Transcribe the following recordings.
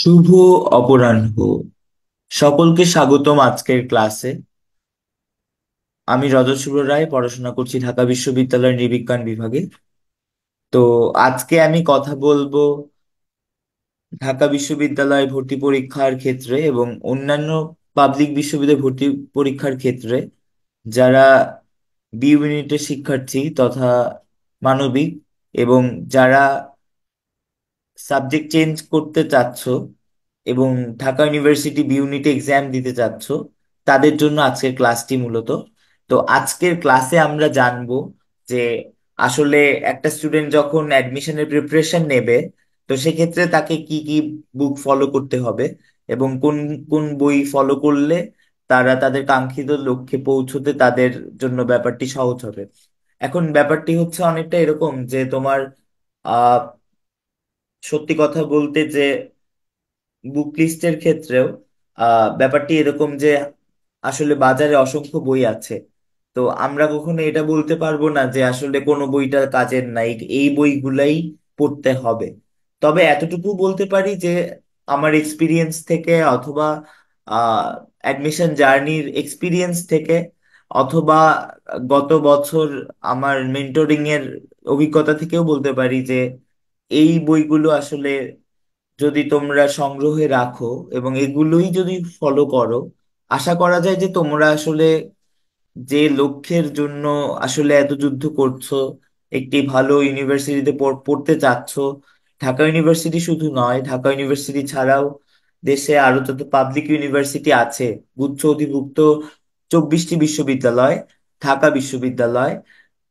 শুভ অপরাহ্ন সকলকে স্বাগতম আজকের ক্লাসে আমি রজত রায় পড়াশোনা করছি ঢাকা বিশ্ববিদ্যালয়ের নৃবিজ্ঞান বিভাগে তো আজকে আমি কথা বলবো ঢাকা বিশ্ববিদ্যালয় ভর্তি পরীক্ষার ক্ষেত্রে এবং অন্যান্য পাবলিক বিশ্ববিদ্যালয় ভর্তি পরীক্ষার ক্ষেত্রে যারা বি ইউনিটের শিক্ষার্থী তথা মানবিক এবং যারা সাবজেক্ট চেঞ্জ করতে চাচ্ছ এবং ঢাকা ইউনিভার্সিটি বি এক্সাম দিতে চাচ্ছ তাদের জন্য আজকের ক্লাসটি মূলত তো আজকের ক্লাসে আমরা জানব যে আসলে একটা স্টুডেন্ট যখন অ্যাডমিশনের প্রিপারেশন নেবে তো সেক্ষেত্রে তাকে কি কি বুক ফলো করতে হবে এবং কোন কোন বই ফলো করলে তারা তাদের কাঙ্ক্ষিত লক্ষ্যে পৌঁছতে তাদের জন্য ব্যাপারটি সহজ হবে এখন ব্যাপারটি হচ্ছে অনেকটা এরকম যে তোমার আহ সত্যি কথা বলতে যে বুক লিস্টের ক্ষেত্রেও আহ ব্যাপারটি এরকম যে আসলে বাজারে অসংখ্য বই আছে তো আমরা কখনো এটা বলতে পারবো না যে আসলে কোনো বইটা কাজের নাই এই বইগুলাই পড়তে হবে তবে এতটুকু বলতে পারি যে আমার এক্সপিরিয়েন্স থেকে অথবা অ্যাডমিশন জার্নির এক্সপিরিয়েন্স থেকে অথবা গত বছর আমার মেন্টরিং এর অভিজ্ঞতা থেকেও বলতে পারি যে এই বইগুলো আসলে যদি তোমরা সংগ্রহে রাখো এবং এগুলোই যদি ফলো করো আশা করা যায় যে তোমরা আসলে যে লক্ষ্যের জন্য আসলে এত যুদ্ধ করছো একটি ভালো ইউনিভার্সিটিতে পড়তে চাচ্ছ ঢাকা ইউনিভার্সিটি শুধু নয় ঢাকা ইউনিভার্সিটি ছাড়াও দেশে আরো যত পাবলিক ইউনিভার্সিটি আছে গুচ্ছ অধিভুক্ত চব্বিশটি বিশ্ববিদ্যালয় ঢাকা বিশ্ববিদ্যালয়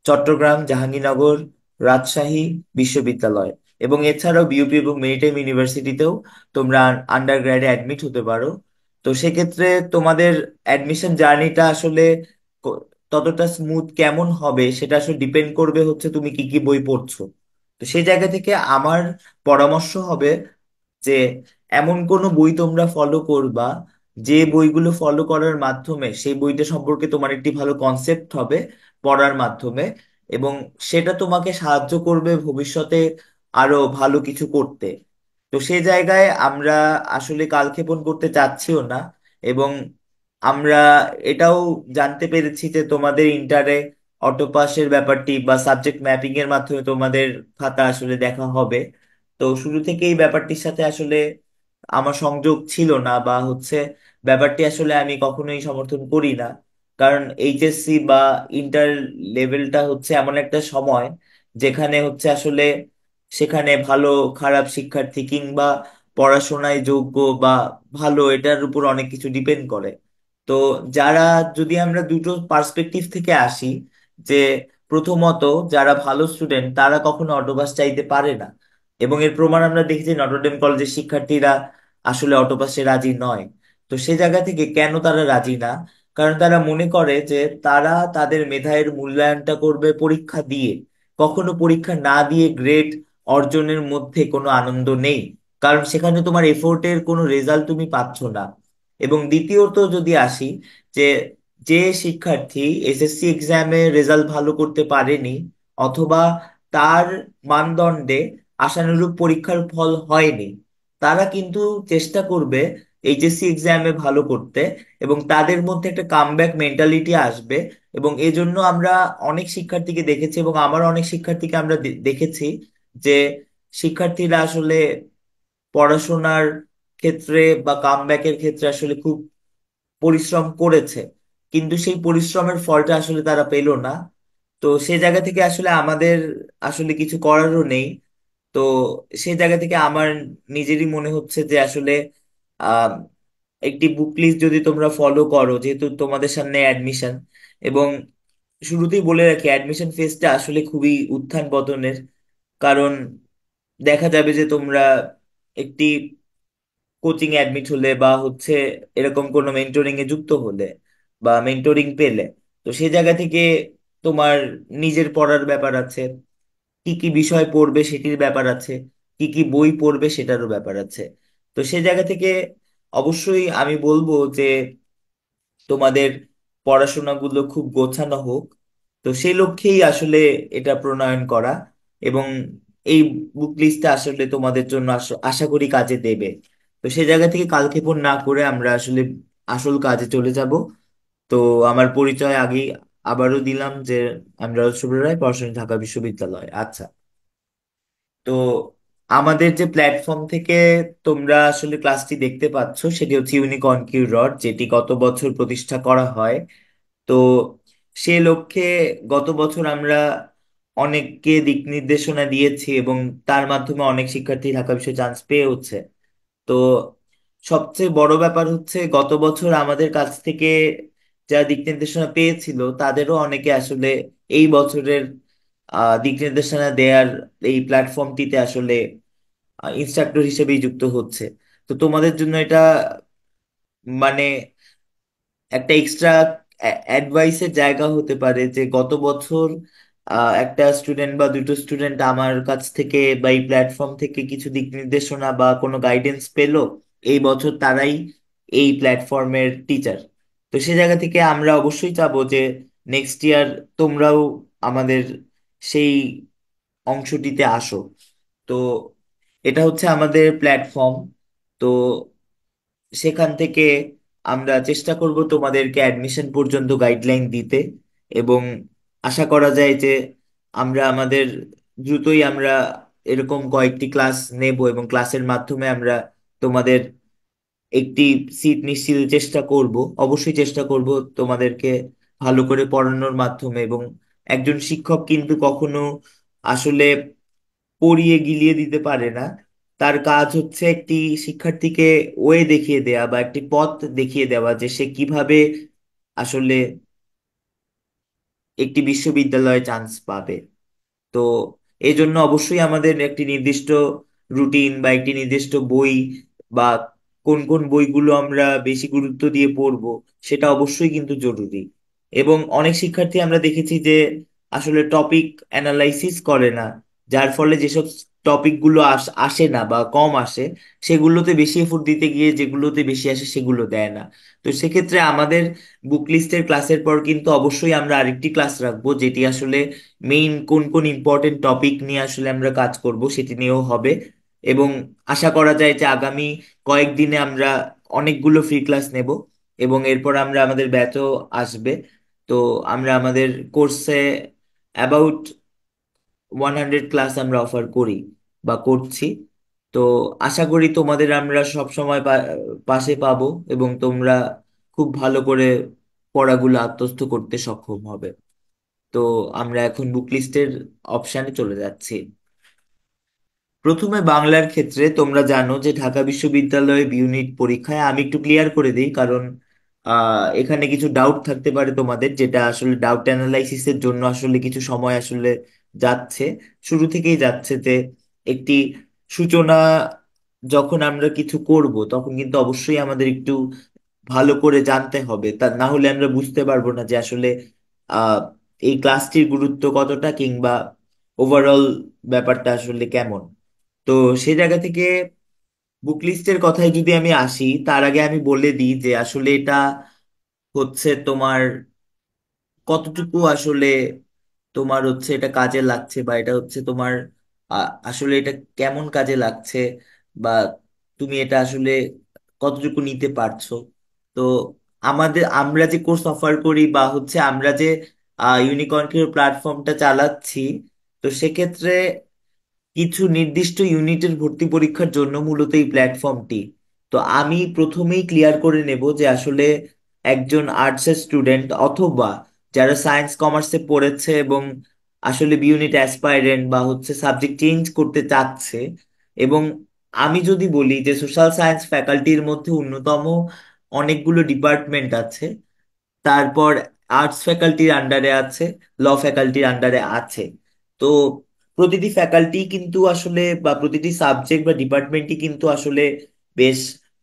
চট্টগ্রাম জাহাঙ্গীরনগর রাজশাহী বিশ্ববিদ্যালয় এবং এছাড়াও বিউপি এবং মেরিটাইম ইউনিভার্সিটিতেও তোমরা আন্ডার গ্রাডে অ্যাডমিট হতে পারো তো সেক্ষেত্রে তোমাদের অ্যাডমিশন জার্নিটা আসলে ততটা স্মুথ কেমন হবে সেটা আসলে ডিপেন্ড করবে হচ্ছে তুমি কি কি বই পড়ছো তো সেই জায়গা থেকে আমার পরামর্শ হবে যে এমন কোনো বই তোমরা ফলো করবা যে বইগুলো ফলো করার মাধ্যমে সেই বইটা সম্পর্কে তোমার একটি ভালো কনসেপ্ট হবে পড়ার মাধ্যমে এবং সেটা তোমাকে সাহায্য করবে ভবিষ্যতে আরো ভালো কিছু করতে তো সে জায়গায় আমরা আসলে কালক্ষেপণ করতে চাচ্ছিও না এবং আমরা এটাও জানতে পেরেছি যে তোমাদের ইন্টারে অটোপাসের ব্যাপারটি বা সাবজেক্ট ম্যাপিং এর মাধ্যমে তোমাদের খাতা আসলে দেখা হবে তো শুরু থেকে এই ব্যাপারটির সাথে আসলে আমার সংযোগ ছিল না বা হচ্ছে ব্যাপারটি আসলে আমি কখনোই সমর্থন করি না কারণ এইচএসসি বা ইন্টার লেভেলটা হচ্ছে এমন একটা সময় যেখানে হচ্ছে আসলে সেখানে ভালো খারাপ শিক্ষার্থী কিংবা পড়াশোনায় যোগ্য বা ভালো এটার উপর অনেক কিছু ডিপেন্ড করে তো যারা যদি আমরা দুটো পার্সপেক্টিভ থেকে আসি যে প্রথমত যারা ভালো স্টুডেন্ট তারা কখনো অটোপাস চাইতে পারে না এবং এর প্রমাণ আমরা দেখেছি নটরডেম কলেজের শিক্ষার্থীরা আসলে অটোপাসে রাজি নয় তো সে জায়গা থেকে কেন তারা রাজি না কারণ তারা মনে করে যে তারা তাদের মেধায়ের মূল্যায়নটা করবে পরীক্ষা দিয়ে কখনো পরীক্ষা না দিয়ে গ্রেড অর্জনের মধ্যে কোনো আনন্দ নেই কারণ সেখানে তোমার এফোর্টের কোনো রেজাল্ট তুমি পাচ্ছ না এবং দ্বিতীয়ত যদি আসি যে যে শিক্ষার্থী এসএসসি এক্সামে রেজাল্ট ভালো করতে পারেনি অথবা তার মানদণ্ডে আশানুরূপ পরীক্ষার ফল হয়নি তারা কিন্তু চেষ্টা করবে এইচএসসি এক্সামে ভালো করতে এবং তাদের মধ্যে একটা কামব্যাক মেন্টালিটি আসবে এবং এজন্য আমরা অনেক শিক্ষার্থীকে দেখেছি এবং আমার অনেক শিক্ষার্থীকে আমরা দেখেছি যে শিক্ষার্থীরা আসলে পড়াশোনার ক্ষেত্রে বা কামব্যাকের ক্ষেত্রে আসলে খুব পরিশ্রম করেছে কিন্তু সেই পরিশ্রমের ফলটা আসলে তারা পেল না তো সে জায়গা থেকে আসলে আমাদের আসলে কিছু করারও নেই তো সে জায়গা থেকে আমার নিজেরই মনে হচ্ছে যে আসলে একটি বুক লিস্ট যদি তোমরা ফলো করো যেহেতু তোমাদের সামনে অ্যাডমিশন এবং শুরুতেই বলে রাখি অ্যাডমিশন ফেজটা আসলে খুবই উত্থান পতনের কারণ দেখা যাবে যে তোমরা একটি কোচিং অ্যাডমিট হলে বা হচ্ছে এরকম কোনো মেন্টরিং এ যুক্ত হলে বা মেন্টরিং পেলে তো সে জায়গা থেকে তোমার নিজের পড়ার ব্যাপার আছে কি কি বিষয় পড়বে সেটির ব্যাপার আছে কি কি বই পড়বে সেটারও ব্যাপার আছে তো সে জায়গা থেকে অবশ্যই আমি বলবো যে তোমাদের পড়াশোনাগুলো খুব গোছানো হোক তো সেই লক্ষ্যেই আসলে এটা প্রণয়ন করা এবং এই বুক লিস্টটা আসলে তোমাদের জন্য আশা করি কাজে দেবে তো সেই জায়গা থেকে কালক্ষেপণ না করে আমরা আসলে আসল কাজে চলে যাব তো আমার পরিচয় আগে আবারও দিলাম যে আমরা শুভ্র রায় পড়াশোনা ঢাকা বিশ্ববিদ্যালয় আচ্ছা তো আমাদের যে প্ল্যাটফর্ম থেকে তোমরা আসলে ক্লাসটি দেখতে পাচ্ছ সেটি হচ্ছে ইউনিকর্ন কিউ রড যেটি গত বছর প্রতিষ্ঠা করা হয় তো সে লক্ষ্যে গত বছর আমরা অনেককে দিক নির্দেশনা দিয়েছি এবং তার মাধ্যমে অনেক শিক্ষার্থী ঢাকা বিশ্ববিদ্যালয়ে চান্স পেয়ে উঠছে তো সবচেয়ে বড় ব্যাপার হচ্ছে গত বছর আমাদের কাছ থেকে যারা দিক নির্দেশনা পেয়েছিল তাদেরও অনেকে আসলে এই বছরের দিক নির্দেশনা দেওয়ার এই প্ল্যাটফর্মটিতে আসলে ইনস্ট্রাক্টর হিসেবেই যুক্ত হচ্ছে তো তোমাদের জন্য এটা মানে একটা এক্সট্রা অ্যাডভাইসের জায়গা হতে পারে যে গত বছর একটা স্টুডেন্ট বা দুটো স্টুডেন্ট আমার কাছ থেকে বা এই প্ল্যাটফর্ম থেকে কিছু দিক নির্দেশনা বা কোনো গাইডেন্স পেলো এই বছর তারাই এই প্ল্যাটফর্মের টিচার তো সে জায়গা থেকে আমরা অবশ্যই চাবো যে নেক্সট ইয়ার তোমরাও আমাদের সেই অংশটিতে আসো তো এটা হচ্ছে আমাদের প্ল্যাটফর্ম তো সেখান থেকে আমরা চেষ্টা করব তোমাদেরকে অ্যাডমিশন পর্যন্ত গাইডলাইন দিতে এবং আশা করা যায় যে আমরা আমাদের দ্রুতই আমরা এরকম কয়েকটি ক্লাস নেব এবং ক্লাসের মাধ্যমে আমরা তোমাদের একটি সিট নিশ্চিত চেষ্টা করব অবশ্যই চেষ্টা করব তোমাদেরকে ভালো করে পড়ানোর মাধ্যমে এবং একজন শিক্ষক কিন্তু কখনো আসলে পড়িয়ে গিলিয়ে দিতে পারে না তার কাজ হচ্ছে একটি শিক্ষার্থীকে ওয়ে দেখিয়ে দেয়া বা একটি পথ দেখিয়ে দেওয়া যে সে কিভাবে আসলে একটি বিশ্ববিদ্যালয়ে চান্স পাবে তো এই জন্য অবশ্যই আমাদের একটি নির্দিষ্ট রুটিন বা একটি নির্দিষ্ট বই বা কোন কোন বইগুলো আমরা বেশি গুরুত্ব দিয়ে পড়বো সেটা অবশ্যই কিন্তু জরুরি এবং অনেক শিক্ষার্থী আমরা দেখেছি যে আসলে টপিক অ্যানালাইসিস করে না যার ফলে যেসব টপিকগুলো আস আসে না বা কম আসে সেগুলোতে বেশি এফোর্ট দিতে গিয়ে যেগুলোতে বেশি আসে সেগুলো দেয় না তো সেক্ষেত্রে আমাদের বুক লিস্টের ক্লাসের পর কিন্তু অবশ্যই আমরা আরেকটি ক্লাস রাখবো যেটি আসলে মেইন কোন কোন ইম্পর্টেন্ট টপিক নিয়ে আসলে আমরা কাজ করব সেটি নিয়েও হবে এবং আশা করা যায় যে আগামী কয়েকদিনে আমরা অনেকগুলো ফ্রি ক্লাস নেব এবং এরপর আমরা আমাদের ব্যাচও আসবে তো আমরা আমাদের কোর্সে অ্যাবাউট ওয়ান হান্ড্রেড ক্লাস আমরা অফার করি বা করছি তো আশা করি তোমাদের আমরা সব সময় পাশে পাবো এবং তোমরা খুব ভালো করে পড়াগুলো আত্মস্থ করতে সক্ষম হবে তো আমরা এখন বুক লিস্টের অপশানে চলে যাচ্ছি প্রথমে বাংলার ক্ষেত্রে তোমরা জানো যে ঢাকা বিশ্ববিদ্যালয়ের ইউনিট পরীক্ষায় আমি একটু ক্লিয়ার করে দিই কারণ এখানে কিছু ডাউট থাকতে পারে তোমাদের যেটা আসলে ডাউট অ্যানালাইসিসের জন্য আসলে কিছু সময় আসলে যাচ্ছে শুরু থেকেই যাচ্ছে যে একটি সূচনা যখন আমরা কিছু করব তখন কিন্তু অবশ্যই আমাদের একটু ভালো করে জানতে হবে তা না হলে আমরা বুঝতে পারবো না যে আসলে এই ক্লাসটির গুরুত্ব কতটা কিংবা ওভারঅল ব্যাপারটা আসলে কেমন তো সে জায়গা থেকে বুক লিস্টের কথায় যদি আমি আসি তার আগে আমি বলে দিই যে আসলে এটা হচ্ছে তোমার কতটুকু আসলে তোমার হচ্ছে এটা কাজে লাগছে বা এটা হচ্ছে তোমার আসলে এটা কেমন কাজে লাগছে বা তুমি এটা আসলে কতটুকু নিতে পারছো তো আমাদের আমরা যে কোর্স অফার করি বা হচ্ছে আমরা যে ইউনিকর্নকে প্ল্যাটফর্মটা চালাচ্ছি তো সেক্ষেত্রে কিছু নির্দিষ্ট ইউনিটের ভর্তি পরীক্ষার জন্য মূলত এই প্ল্যাটফর্মটি তো আমি প্রথমেই ক্লিয়ার করে নেব যে আসলে একজন আর্টসের স্টুডেন্ট অথবা যারা সায়েন্স কমার্সে পড়েছে এবং আসলে বিউনিট অ্যাসপাইরেন্ট বা হচ্ছে সাবজেক্ট চেঞ্জ করতে চাচ্ছে এবং আমি যদি বলি যে সোশ্যাল সায়েন্স ফ্যাকাল্টির মধ্যে অন্যতম অনেকগুলো ডিপার্টমেন্ট আছে তারপর আর্টস ফ্যাকাল্টির আন্ডারে আছে ল ফ্যাকাল্টির আন্ডারে আছে তো প্রতিটি ফ্যাকাল্টি কিন্তু আসলে বা প্রতিটি সাবজেক্ট বা ডিপার্টমেন্টই কিন্তু আসলে বেশ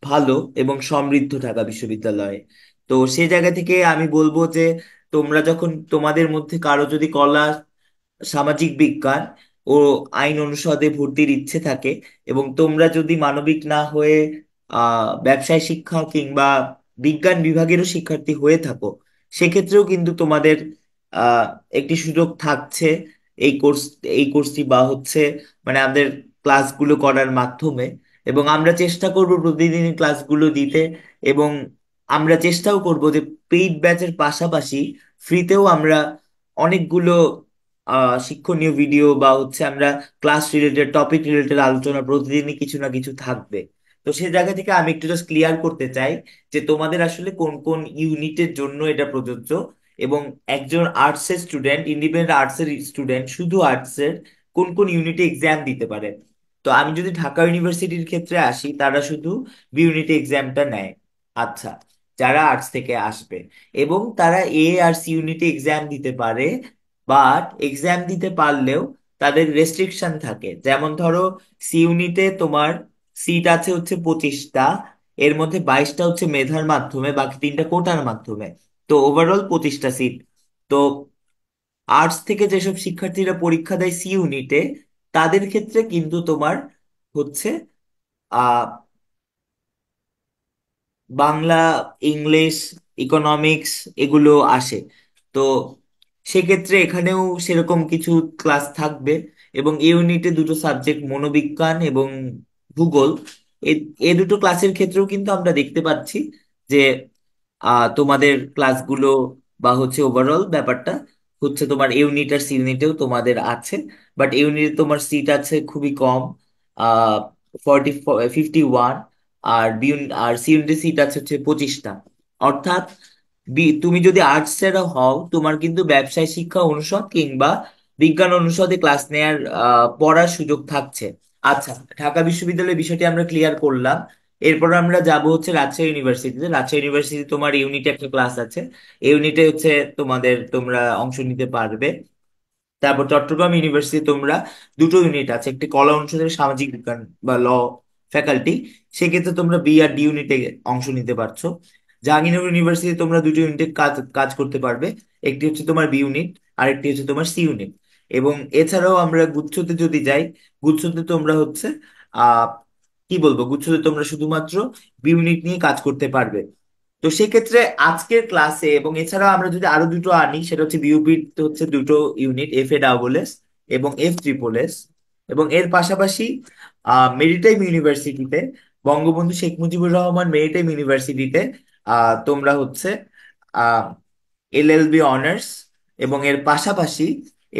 ভালো এবং সমৃদ্ধ ঢাকা বিশ্ববিদ্যালয়ে তো সে জায়গা থেকে আমি বলবো যে তোমরা যখন তোমাদের মধ্যে কারো যদি কলা সামাজিক বিজ্ঞান ও আইন অনুষদে ভর্তির ইচ্ছে থাকে এবং তোমরা যদি মানবিক না হয়ে আহ ব্যবসায় শিক্ষা কিংবা বিজ্ঞান বিভাগেরও শিক্ষার্থী হয়ে থাকো সেক্ষেত্রেও কিন্তু তোমাদের আহ একটি সুযোগ থাকছে এই কোর্স এই কোর্সটি বা হচ্ছে মানে আমাদের ক্লাসগুলো করার মাধ্যমে এবং আমরা চেষ্টা করব প্রতিদিন ক্লাসগুলো দিতে এবং আমরা চেষ্টাও করব যে পেইড ব্যাচের পাশাপাশি ফ্রিতেও আমরা অনেকগুলো শিক্ষণীয় ভিডিও বা হচ্ছে আমরা ক্লাস রিলেটেড টপিক রিলেটেড আলোচনা প্রতিদিনই কিছু না কিছু থাকবে তো সে জায়গা থেকে আমি একটু জাস্ট ক্লিয়ার করতে চাই যে তোমাদের আসলে কোন কোন ইউনিটের জন্য এটা প্রযোজ্য এবং একজন আর্টসের স্টুডেন্ট ইন্ডিপেন্ডেন্ট আর্টসের স্টুডেন্ট শুধু আর্টসের কোন কোন ইউনিটে এক্সাম দিতে পারে তো আমি যদি ঢাকা ইউনিভার্সিটির ক্ষেত্রে আসি তারা শুধু বি ইউনিটে এক্সামটা নেয় আচ্ছা যারা আর্টস থেকে আসবে এবং তারা এ আর সি ইউনিটে এক্সাম দিতে পারে বাট এক্সাম দিতে পারলেও তাদের রেস্ট্রিকশন থাকে যেমন ধরো সি ইউনিটে তোমার সিট আছে হচ্ছে পঁচিশটা এর মধ্যে বাইশটা হচ্ছে মেধার মাধ্যমে বাকি তিনটা কোটার মাধ্যমে তো ওভারঅল পঁচিশটা সিট তো আর্টস থেকে যেসব শিক্ষার্থীরা পরীক্ষা দেয় সি ইউনিটে তাদের ক্ষেত্রে কিন্তু তোমার হচ্ছে আহ বাংলা ইংলিশ ইকোনমিক্স এগুলো আসে তো সেক্ষেত্রে এখানেও সেরকম কিছু ক্লাস থাকবে এবং ইউনিটে দুটো সাবজেক্ট মনোবিজ্ঞান এবং ভূগোল এ দুটো ক্লাসের ক্ষেত্রেও কিন্তু আমরা দেখতে পাচ্ছি যে তোমাদের ক্লাসগুলো বা হচ্ছে ওভারঅল ব্যাপারটা হচ্ছে তোমার ইউনিট আর সিউনিটেও তোমাদের আছে বাট ইউনিটে তোমার সিট আছে খুবই কম ফর্টি ফিফটি ওয়ান আর বি আর সি ইউনিটের সিট আছে হচ্ছে পঁচিশটা অর্থাৎ বি তুমি যদি আর্টস এর হও তোমার কিন্তু ব্যবসায় শিক্ষা অনুষদ কিংবা বিজ্ঞান অনুষদে ক্লাস নেয়ার পড়ার সুযোগ থাকছে আচ্ছা ঢাকা বিশ্ববিদ্যালয়ের বিষয়টি আমরা ক্লিয়ার করলাম এরপর আমরা যাব হচ্ছে রাজশাহী ইউনিভার্সিটিতে রাজশাহী ইউনিভার্সিটি তোমার ইউনিটে একটা ক্লাস আছে ইউনিটে হচ্ছে তোমাদের তোমরা অংশ নিতে পারবে তারপর চট্টগ্রাম ইউনিভার্সিটি তোমরা দুটো ইউনিট আছে একটি কলা অনুষদের সামাজিক বিজ্ঞান বা ল ফ্যাকাল্টি সেক্ষেত্রে তোমরা বি আর ডি ইউনিটে অংশ নিতে পারছো জাহাঙ্গীরনগর ইউনিভার্সিটি তোমরা দুটো ইউনিটে কাজ কাজ করতে পারবে একটি হচ্ছে তোমার বি ইউনিট আর একটি হচ্ছে তোমার সি ইউনিট এবং এছাড়াও আমরা গুচ্ছতে যদি যাই গুচ্ছতে তোমরা হচ্ছে আহ কি বলবো গুচ্ছতে তোমরা শুধুমাত্র বি ইউনিট নিয়ে কাজ করতে পারবে তো সেক্ষেত্রে আজকের ক্লাসে এবং এছাড়াও আমরা যদি আরো দুটো আনি সেটা হচ্ছে বিউপি হচ্ছে দুটো unit F A double S এবং এফ ট্রিপল এস এবং এর পাশাপাশি মেরিটাইম ইউনিভার্সিটিতে বঙ্গবন্ধু শেখ মুজিবুর রহমান মেরিটাইম ইউনিভার্সিটিতে তোমরা হচ্ছে এল অনার্স এবং এর পাশাপাশি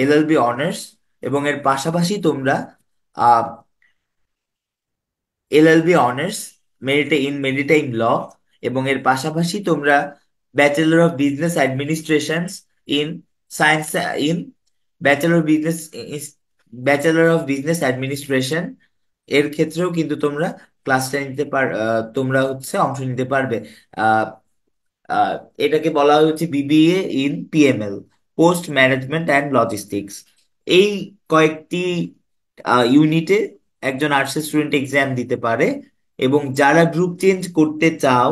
এল এল অনার্স এবং এর পাশাপাশি তোমরা এল এল বি অনার্স মেরিটে ইন মেরিটাইম ল এবং এর পাশাপাশি তোমরা bachelor of business administration in science in bachelor business bachelor of business administration এর ক্ষেত্রেও কিন্তু তোমরা ক্লাসটা নিতে পার তোমরা হচ্ছে অংশ নিতে পারবে এটাকে বলা হচ্ছে BBA in PML port management and logistics এই কয়েকটি ইউনিটে একজন আর্টসের স্টুডেন্ট এক্সাম দিতে পারে এবং যারা গ্রুপ চেঞ্জ করতে চাও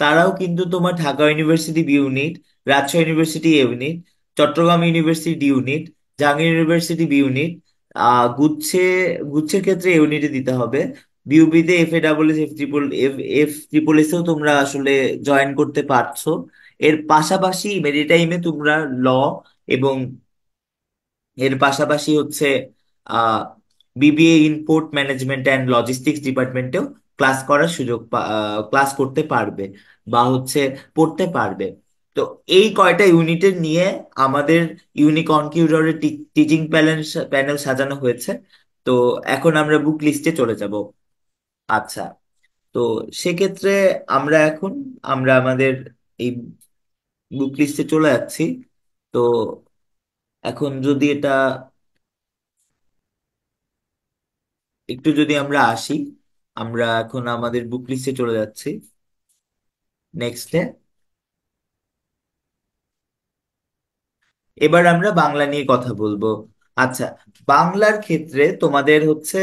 তারাও কিন্তু তোমার Dhaka university B unit Rajshahi university unit Chittagong university unit Jahangir university B unit ah গুচ্ছে গুচ্ছের ক্ষেত্রে ইউনিটে দিতে হবে বিউবিতে F A double S F triple F F triple S এও তোমরা আসলে জয়েন করতে পারছো এর পাশাপাশি মেরিটাইমে তোমরা ল এবং এর পাশাপাশি হচ্ছে ah BBA in port management and logistics ডিপার্টমেন্টেও ক্লাস করার সুযোগ ক্লাস করতে পারবে বা হচ্ছে পড়তে পারবে তো এই কয়টা ইউনিটের নিয়ে আমাদের ইউনিকনকিউডরের টিচিং প্যানেল প্যানেল সাজানো হয়েছে তো এখন আমরা বুক লিস্টে চলে যাব আচ্ছা তো সেক্ষেত্রে আমরা এখন আমরা আমাদের এই বুক লিস্টে চলে যাচ্ছি তো এখন যদি এটা একটু যদি আমরা আসি আমরা এখন আমাদের বুক লিস্টে চলে যাচ্ছি নেক্সটে এবার আমরা বাংলা নিয়ে কথা বলবো আচ্ছা বাংলার ক্ষেত্রে তোমাদের হচ্ছে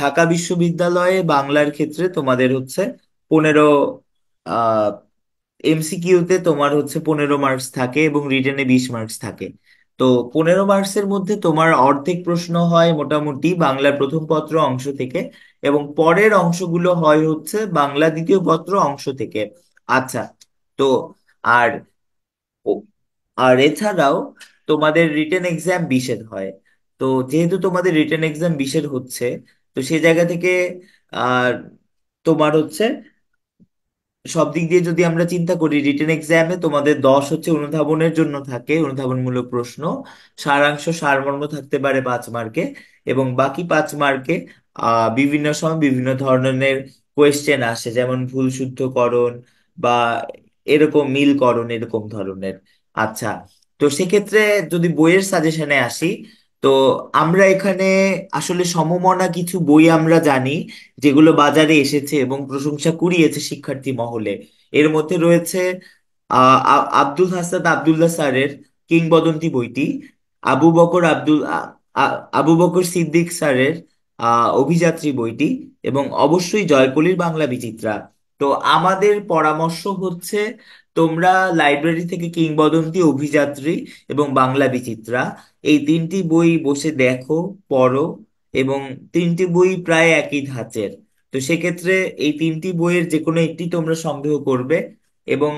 ঢাকা বিশ্ববিদ্যালয়ে বাংলার ক্ষেত্রে তোমাদের হচ্ছে পনেরো আহ এমসিকিউতে তোমার হচ্ছে পনেরো মার্কস থাকে এবং রিটার্নে বিশ মার্কস থাকে তো পনেরো মার্কসের মধ্যে তোমার অর্ধেক প্রশ্ন হয় মোটামুটি বাংলার প্রথম পত্র অংশ থেকে এবং পরের অংশগুলো হয় হচ্ছে বাংলা দ্বিতীয় পত্র অংশ থেকে আচ্ছা তো আর আর এছাড়াও তোমাদের রিটেন এক্সাম বিশের হয় তো যেহেতু তোমাদের রিটেন এক্সাম বিশের হচ্ছে তো সেই জায়গা থেকে আর তোমার হচ্ছে সব দিক দিয়ে যদি আমরা চিন্তা করি রিটেন এক্সামে তোমাদের দশ হচ্ছে অনুধাবনের জন্য থাকে অনুধাবনমূলক প্রশ্ন সারাংশ সারমর্ম থাকতে পারে পাঁচ মার্কে এবং বাকি পাঁচ মার্কে আহ বিভিন্ন সময় বিভিন্ন ধরনের কোয়েশ্চেন আসে যেমন ভুল শুদ্ধকরণ বা এরকম মিলকরণ এরকম ধরনের আচ্ছা তো সেক্ষেত্রে যদি বইয়ের সাজেশনে আসি তো আমরা এখানে আসলে সমমনা কিছু বই আমরা জানি যেগুলো বাজারে এসেছে এবং প্রশংসা কুড়িয়েছে শিক্ষার্থী মহলে এর মধ্যে রয়েছে আহ আব্দুল হাসাদ আবদুল্লাহ স্যারের কিংবদন্তি বইটি আবু বকর আব্দুল আবু বকর সিদ্দিক স্যারের আহ অভিযাত্রী বইটি এবং অবশ্যই জয়কলির বাংলা বিচিত্রা তো আমাদের পরামর্শ হচ্ছে তোমরা লাইব্রেরি থেকে কিংবদন্তি অভিযাত্রী এবং বাংলা বিচিত্রা এই তিনটি বই বসে দেখো পড়ো এবং তিনটি বই প্রায় একই ধাঁচের তো সেক্ষেত্রে এই তিনটি বইয়ের যে কোনো একটি তোমরা সংগ্রহ করবে এবং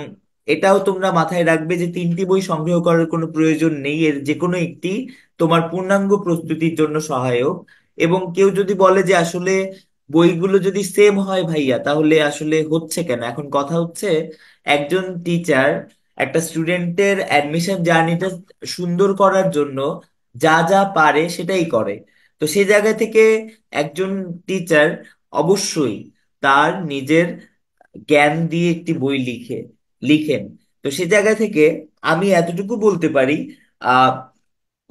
এটাও তোমরা মাথায় রাখবে যে তিনটি বই সংগ্রহ করার কোনো প্রয়োজন নেই এর যে কোনো একটি তোমার পূর্ণাঙ্গ প্রস্তুতির জন্য সহায়ক এবং কেউ যদি বলে যে আসলে বইগুলো যদি সেম হয় ভাইয়া তাহলে আসলে হচ্ছে কেন এখন কথা হচ্ছে একজন টিচার একটা স্টুডেন্টের অ্যাডমিশন জার্নিটা সুন্দর করার জন্য যা যা পারে সেটাই করে তো সেই জায়গা থেকে একজন টিচার অবশ্যই তার নিজের জ্ঞান দিয়ে একটি বই লিখে লিখেন তো সে জায়গা থেকে আমি এতটুকু বলতে পারি আহ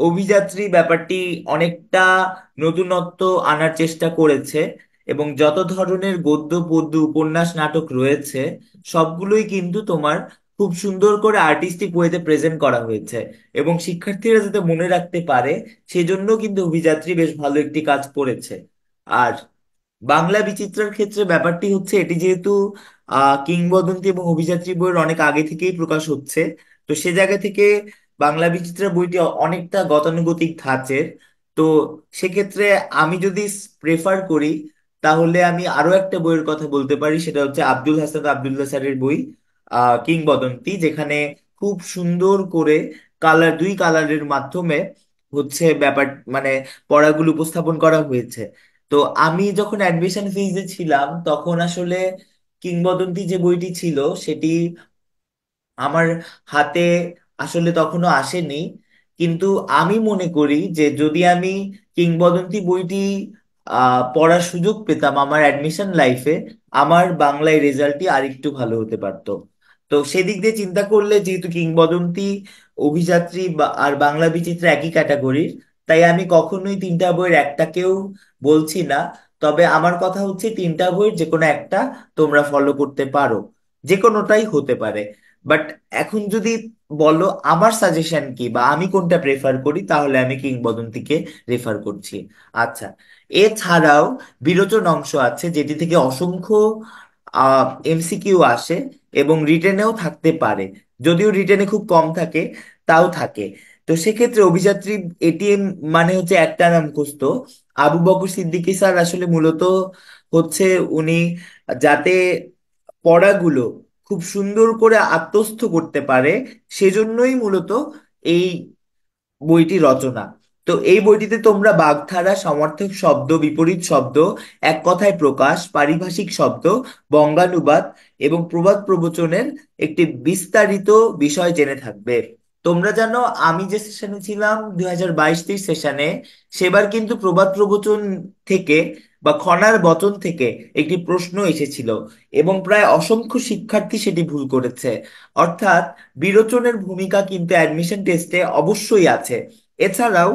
অভিযাত্রী ব্যাপারটি অনেকটা নতুনত্ব আনার চেষ্টা করেছে এবং যত ধরনের গদ্য পদ্য উপন্যাস নাটক রয়েছে সবগুলোই কিন্তু তোমার খুব সুন্দর করে আর্টিস্টিক ওয়েতে প্রেজেন্ট করা হয়েছে এবং শিক্ষার্থীরা যাতে মনে রাখতে পারে সেজন্য কিন্তু অভিযাত্রী বেশ ভালো একটি কাজ করেছে আর বাংলা বিচিত্রার ক্ষেত্রে ব্যাপারটি হচ্ছে এটি যেহেতু আহ কিংবদন্তি এবং অভিযাত্রী বইয়ের অনেক আগে থেকেই প্রকাশ হচ্ছে তো সে জায়গা থেকে বাংলা বিচিত্রা বইটি অনেকটা গতানুগতিক ধাঁচের তো সেক্ষেত্রে আমি যদি প্রেফার করি তাহলে আমি আরো একটা বইয়ের কথা বলতে পারি সেটা হচ্ছে আব্দুল হাসান আব্দুল্লাহ স্যারের বই আহ কিংবদন্তি যেখানে খুব সুন্দর করে কালার দুই কালারের মাধ্যমে হচ্ছে ব্যাপার মানে পড়াগুলো উপস্থাপন করা হয়েছে তো আমি যখন অ্যাডমিশন ফিজে ছিলাম তখন আসলে কিংবদন্তি যে বইটি ছিল সেটি আমার হাতে আসলে তখনো আসেনি কিন্তু আমি মনে করি যে যদি আমি কিংবদন্তি বইটি আহ পড়ার সুযোগ পেতাম আমার অ্যাডমিশন লাইফে আমার বাংলায় রেজাল্টটি আরেকটু ভালো হতে পারতো তো সেদিক দিয়ে চিন্তা করলে যেহেতু কিংবদন্তি অভিযাত্রী বা আর বাংলা বিচিত্র একই ক্যাটাগরির তাই আমি কখনোই তিনটা বইয়ের একটাকেও বলছি না তবে আমার কথা হচ্ছে তিনটা বইয়ের যে কোনো একটা তোমরা ফলো করতে পারো যে কোনোটাই হতে পারে বাট এখন যদি বলো আমার সাজেশন কি বা আমি কোনটা প্রেফার করি তাহলে আমি কিংবদন্তিকে রেফার করছি আচ্ছা এছাড়াও বিরোচন অংশ আছে যেটি থেকে অসংখ্য এমসিকিউ আসে এবং রিটেনেও থাকতে পারে যদিও রিটেনে খুব কম থাকে তাও থাকে তো সেক্ষেত্রে অভিযাত্রী এটিএম মানে হচ্ছে একটা নাম খুঁজতো আবু বকর সিদ্দিকী স্যার আসলে মূলত হচ্ছে উনি যাতে পড়াগুলো খুব সুন্দর করে আত্মস্থ করতে পারে সেজন্যই মূলত এই বইটি রচনা তো এই বইটিতে তোমরা বাগধারা সমার্থক শব্দ বিপরীত শব্দ এক কথায় প্রকাশ পারিভাষিক শব্দ বঙ্গানুবাদ এবং প্রবাদ প্রবচনের একটি বিস্তারিত বিষয় জেনে থাকবে তোমরা জানো আমি যে সেশনে ছিলাম দুই হাজার বাইশ সেশনে সেবার কিন্তু প্রবাদ প্রবচন থেকে বা খনার বচন থেকে একটি প্রশ্ন এসেছিল এবং প্রায় অসংখ্য শিক্ষার্থী সেটি ভুল করেছে অর্থাৎ বিরোচনের ভূমিকা কিন্তু অ্যাডমিশন টেস্টে অবশ্যই আছে এছাড়াও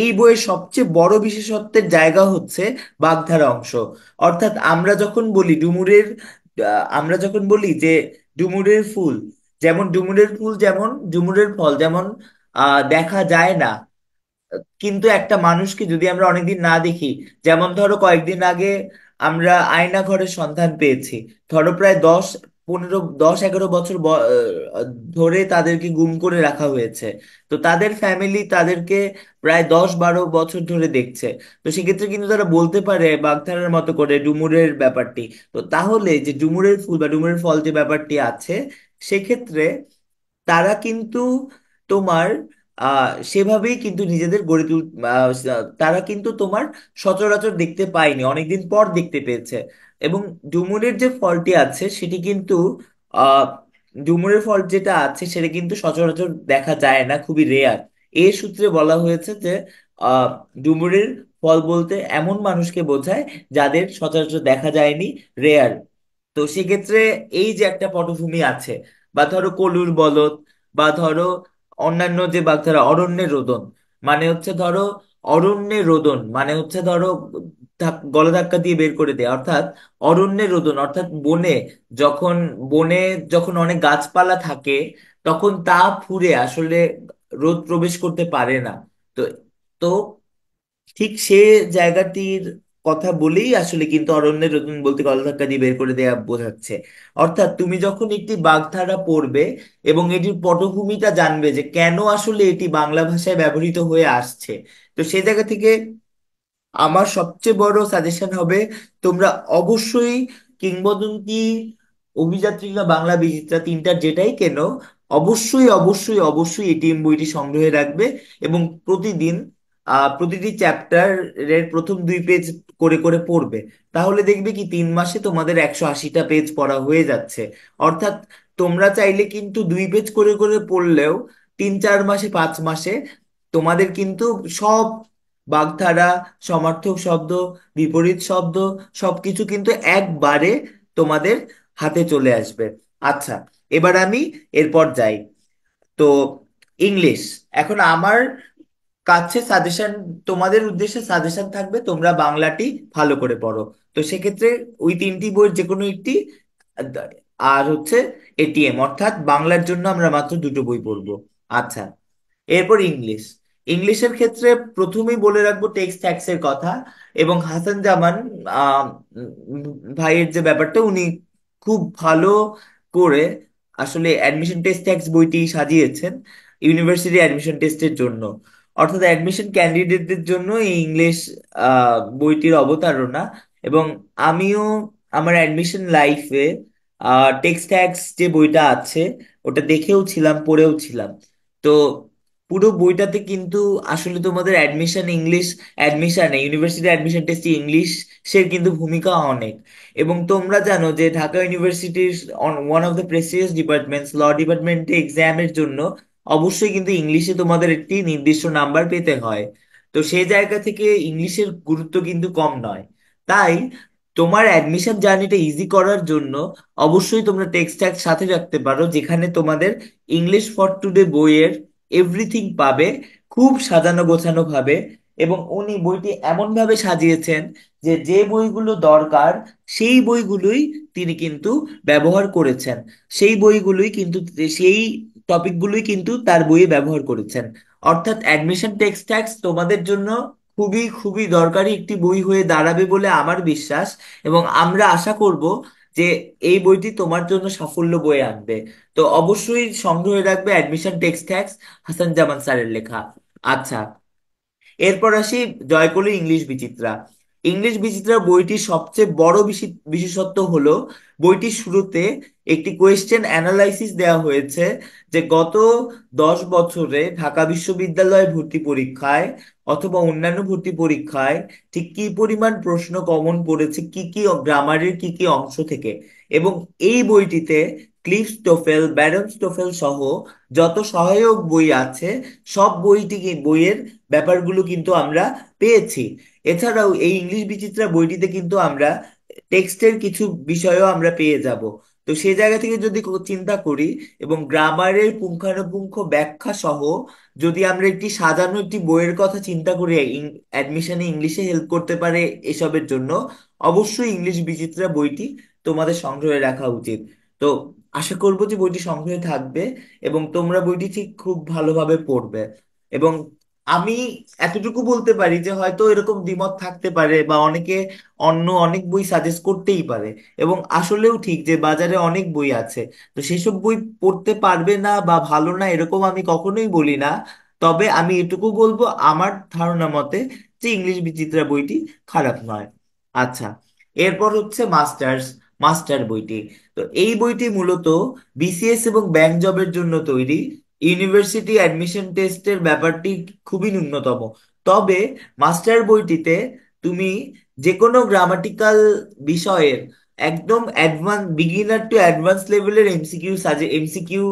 এই বইয়ের সবচেয়ে বড় বিশেষত্বের জায়গা হচ্ছে বাগধারা অংশ অর্থাৎ আমরা যখন বলি ডুমুরের আমরা যখন বলি যে ডুমুরের ফুল যেমন ডুমুরের ফুল যেমন ডুমুরের ফল যেমন দেখা যায় না কিন্তু একটা মানুষকে যদি আমরা অনেকদিন না দেখি যেমন ধরো কয়েকদিন আগে আমরা আয়না ঘরের সন্ধান পেয়েছি ধরো প্রায় দশ পনেরো দশ এগারো বছর ধরে তাদেরকে গুম করে রাখা হয়েছে তো তাদের ফ্যামিলি তাদেরকে প্রায় দশ বারো বছর ধরে দেখছে তো সেক্ষেত্রে কিন্তু তারা বলতে পারে বাগধারার মতো করে ডুমুরের ব্যাপারটি তো তাহলে যে ডুমুরের ফুল বা ডুমুরের ফল যে ব্যাপারটি আছে সেক্ষেত্রে তারা কিন্তু তোমার সেভাবেই কিন্তু নিজেদের গড়ে তুল তারা কিন্তু তোমার সচরাচর দেখতে পায়নি অনেকদিন পর দেখতে পেয়েছে এবং ডুমুরের যে ফলটি আছে সেটি কিন্তু আহ ডুমুরের ফল যেটা আছে সেটা কিন্তু সচরাচর দেখা যায় না খুবই রেয়ার এ সূত্রে বলা হয়েছে যে আহ ডুমুরের ফল বলতে এমন মানুষকে বোঝায় যাদের সচরাচর দেখা যায়নি রেয়ার তো সেক্ষেত্রে এই যে একটা পটভূমি আছে বা ধরো কলুর বলদ বা ধরো অন্যান্য যে বাগধারা অরণ্যের রোদন মানে হচ্ছে ধরো অরণ্যের রোদন মানে হচ্ছে ধরো গলা ধাক্কা দিয়ে বের করে দেয় অর্থাৎ অরণ্যের রোদন অর্থাৎ বনে যখন বনে যখন অনেক গাছপালা থাকে তখন তা ফুরে আসলে রোদ প্রবেশ করতে পারে না তো তো ঠিক সে জায়গাটির কথা বলেই আসলে কিন্তু অরণ্যের রতন বলতে গলধাক্কা দিয়ে বের করে দেয়া বোঝাচ্ছে অর্থাৎ তুমি যখন একটি বাগধারা পড়বে এবং এটির পটভূমিটা জানবে যে কেন আসলে এটি বাংলা ভাষায় ব্যবহৃত হয়ে আসছে তো সেই জায়গা থেকে আমার সবচেয়ে বড় সাজেশন হবে তোমরা অবশ্যই কিংবদন্তি অভিযাত্রী বা বাংলা বিচিত্রা তিনটার যেটাই কেন অবশ্যই অবশ্যই অবশ্যই এটিএম বইটি সংগ্রহে রাখবে এবং প্রতিদিন প্রতিটি চ্যাপ্টার এর প্রথম দুই পেজ করে করে পড়বে তাহলে দেখবে কি তিন মাসে তোমাদের একশো আশিটা পেজ পড়া হয়ে যাচ্ছে অর্থাৎ তোমরা চাইলে কিন্তু দুই পেজ করে করে পড়লেও তিন চার মাসে পাঁচ মাসে তোমাদের কিন্তু সব বাগধারা সমার্থক শব্দ বিপরীত শব্দ সবকিছু কিন্তু একবারে তোমাদের হাতে চলে আসবে আচ্ছা এবার আমি এরপর যাই তো ইংলিশ এখন আমার কাছে সাজেশন তোমাদের উদ্দেশ্যে সাজেশন থাকবে তোমরা বাংলাটি ভালো করে পড়ো তো সেক্ষেত্রে ওই তিনটি বইয়ের যে কোনো একটি আর হচ্ছে এটিএম অর্থাৎ বাংলার জন্য আমরা মাত্র দুটো বই পড়বো আচ্ছা এরপর ইংলিশ ইংলিশের ক্ষেত্রে প্রথমেই বলে রাখবো টেক্সট ট্যাক্সের কথা এবং হাসান জামান ভাইয়ের যে ব্যাপারটা উনি খুব ভালো করে আসলে অ্যাডমিশন টেস্ট ট্যাক্স বইটি সাজিয়েছেন ইউনিভার্সিটি অ্যাডমিশন টেস্টের জন্য অর্থাৎ অ্যাডমিশন ক্যান্ডিডেটদের জন্য এই ইংলিশ বইটির অবতারণা এবং আমিও আমার অ্যাডমিশন লাইফে টেক্সট যে বইটা আছে ওটা দেখেও ছিলাম পড়েও ছিলাম তো পুরো বইটাতে কিন্তু আসলে তোমাদের অ্যাডমিশন ইংলিশ অ্যাডমিশনে ইউনিভার্সিটি অ্যাডমিশন টেস্টে ইংলিশের কিন্তু ভূমিকা অনেক এবং তোমরা জানো যে ঢাকা ইউনিভার্সিটির one of the precious departments law ডিপার্টমেন্টে এক্সামের জন্য অবশ্যই কিন্তু ইংলিশে তোমাদের একটি নির্দিষ্ট নাম্বার পেতে হয় তো সেই জায়গা থেকে ইংলিশের গুরুত্ব কিন্তু কম নয় তাই তোমার অ্যাডমিশন জার্নিটা ইজি করার জন্য অবশ্যই তোমরা টেক্সট ট্যাক্স সাথে রাখতে পারো যেখানে তোমাদের ইংলিশ ফর টুডে বইয়ের এভরিথিং পাবে খুব সাজানো গোছানো ভাবে এবং উনি বইটি এমনভাবে সাজিয়েছেন যে যে বইগুলো দরকার সেই বইগুলোই তিনি কিন্তু ব্যবহার করেছেন সেই বইগুলোই কিন্তু সেই টপিকগুলোই কিন্তু তার বইয়ে ব্যবহার করেছেন অর্থাৎ অ্যাডমিশন টেক্স ট্যাক্স তোমাদের জন্য খুবই খুবই দরকারি একটি বই হয়ে দাঁড়াবে বলে আমার বিশ্বাস এবং আমরা আশা করব যে এই বইটি তোমার জন্য সাফল্য বয়ে আনবে তো অবশ্যই সংগ্রহে রাখবে admission text tax Hasan Zaman স্যারের লেখা আচ্ছা এরপর আসি জয়কলি ইংলিশ বিচিত্রা ইংলিশ বিচিত্রা বইটির সবচেয়ে বড় বিশেষত্ব হলো বইটির শুরুতে একটি কোয়েশ্চেন অ্যানালাইসিস দেওয়া হয়েছে যে গত দশ বছরে ঢাকা বিশ্ববিদ্যালয়ে ভর্তি পরীক্ষায় অথবা অন্যান্য ভর্তি পরীক্ষায় ঠিক কি পরিমাণ প্রশ্ন কমন পড়েছে কি কি গ্রামারের কি কি অংশ থেকে এবং এই বইটিতে ক্লিফ স্টোফেল ব্যারন স্টোফেল সহ যত সহায়ক বই আছে সব বইটি বইয়ের ব্যাপারগুলো কিন্তু আমরা পেয়েছি এছাড়াও এই ইংলিশ বিচিত্রা বইটিতে কিন্তু আমরা টেক্সটের কিছু বিষয়ও আমরা পেয়ে যাব তো সেই জায়গা থেকে যদি চিন্তা করি এবং গ্রামারের পুঙ্খানুপুঙ্খ ব্যাখ্যা সহ যদি আমরা একটি সাজানো একটি বইয়ের কথা চিন্তা করি অ্যাডমিশনে ইংলিশে হেল্প করতে পারে এসবের জন্য অবশ্যই ইংলিশ বিচিত্রা বইটি তোমাদের সংগ্রহে রাখা উচিত তো আশা করবো যে বইটি সংগ্রহে থাকবে এবং তোমরা বইটি ঠিক খুব ভালোভাবে পড়বে এবং আমি এতটুকু বলতে পারি যে হয়তো এরকম দ্বিমত থাকতে পারে বা অনেকে অন্য অনেক বই সাজেস্ট করতেই পারে এবং আসলেও ঠিক যে বাজারে অনেক বই আছে তো সেসব বই পড়তে পারবে না বা ভালো না এরকম আমি কখনোই বলি না তবে আমি এটুকু বলবো আমার ধারণা মতে যে ইংলিশ বিচিত্রা বইটি খারাপ নয় আচ্ছা এরপর হচ্ছে মাস্টার্স মাস্টার বইটি তো এই বইটি মূলত বিসিএস এবং ব্যাংক জবের জন্য তৈরি ইউনিভার্সিটি অ্যাডমিশন টেস্টের ব্যাপারটি খুবই ন্যূনতম তবে মাস্টার বইটিতে তুমি যে কোনো গ্রামাটিক্যাল বিষয়ের একদম অ্যাডভান্স বিগিনার টু অ্যাডভান্স লেভেলের এমসিকিউ সাজে এমসিকিউ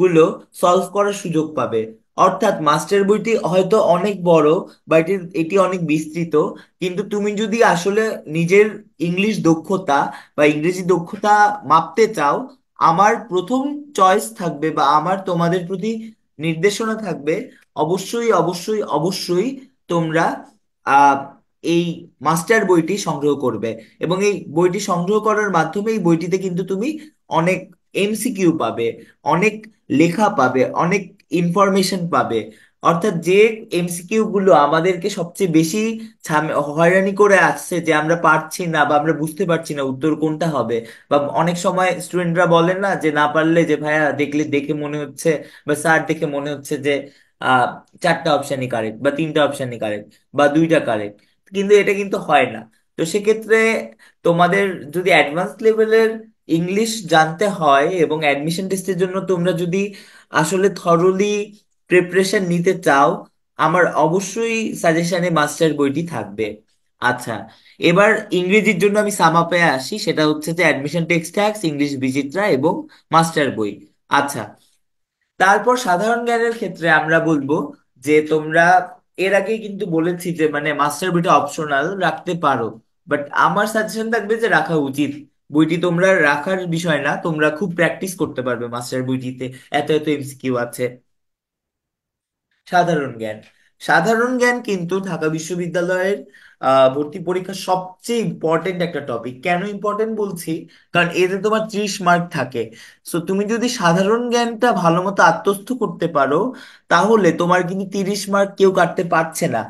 গুলো সলভ করার সুযোগ পাবে অর্থাৎ মাস্টার বইটি হয়তো অনেক বড় বা এটি এটি অনেক বিস্তৃত কিন্তু তুমি যদি আসলে নিজের ইংলিশ দক্ষতা বা ইংরেজি দক্ষতা মাপতে চাও আমার প্রথম চয়েস থাকবে বা আমার তোমাদের প্রতি নির্দেশনা থাকবে অবশ্যই অবশ্যই অবশ্যই তোমরা এই মাস্টার বইটি সংগ্রহ করবে এবং এই বইটি সংগ্রহ করার মাধ্যমে এই বইটিতে কিন্তু তুমি অনেক এমসিকিউ পাবে অনেক লেখা পাবে অনেক ইনফরমেশন পাবে অর্থাৎ যে এমসিকিউ গুলো আমাদেরকে সবচেয়ে বেশি হয়রানি করে আসছে যে আমরা পারছি না বা আমরা বুঝতে পারছি না উত্তর কোনটা হবে বা অনেক সময় স্টুডেন্টরা বলেন না যে না পারলে যে ভাইয়া দেখলে দেখে মনে হচ্ছে বা স্যার দেখে মনে হচ্ছে যে আহ চারটা অপশানই কারেক্ট বা তিনটা অপশানই কারেক্ট বা দুইটা কারেক্ট কিন্তু এটা কিন্তু হয় না তো সেক্ষেত্রে তোমাদের যদি অ্যাডভান্স লেভেলের ইংলিশ জানতে হয় এবং অ্যাডমিশন টেস্টের জন্য তোমরা যদি আসলে থরলি প্রিপারেশন নিতে চাও আমার অবশ্যই সাজেশনে মাস্টার বইটি থাকবে আচ্ছা এবার ইংরেজির জন্য আমি সামাপে আসি সেটা হচ্ছে যে admission text tax English Bichitra এবং মাস্টার বই আচ্ছা তারপর সাধারণ জ্ঞানের ক্ষেত্রে আমরা বলবো যে তোমরা এর আগে কিন্তু বলেছি যে মানে মাস্টার বইটা অপশনাল রাখতে পারো বাট আমার সাজেশন থাকবে যে রাখা উচিত বইটি তোমরা রাখার বিষয় না তোমরা খুব প্র্যাকটিস করতে পারবে মাস্টার বইটিতে এত এত এমসিকিউ আছে সাধারণ জ্ঞান সাধারণ জ্ঞান কিন্তু ঢাকা বিশ্ববিদ্যালয়ের ভর্তি পরীক্ষা সবচেয়ে ইম্পর্টেন্ট একটা টপিক কেন ইম্পর্টেন্ট বলছি কারণ এতে তোমার ত্রিশ মার্ক থাকে সো তুমি যদি সাধারণ জ্ঞানটা ভালো মতো আত্মস্থ করতে পারো তাহলে তোমার কিন্তু তিরিশ মার্ক কেউ কাটতে পারছে না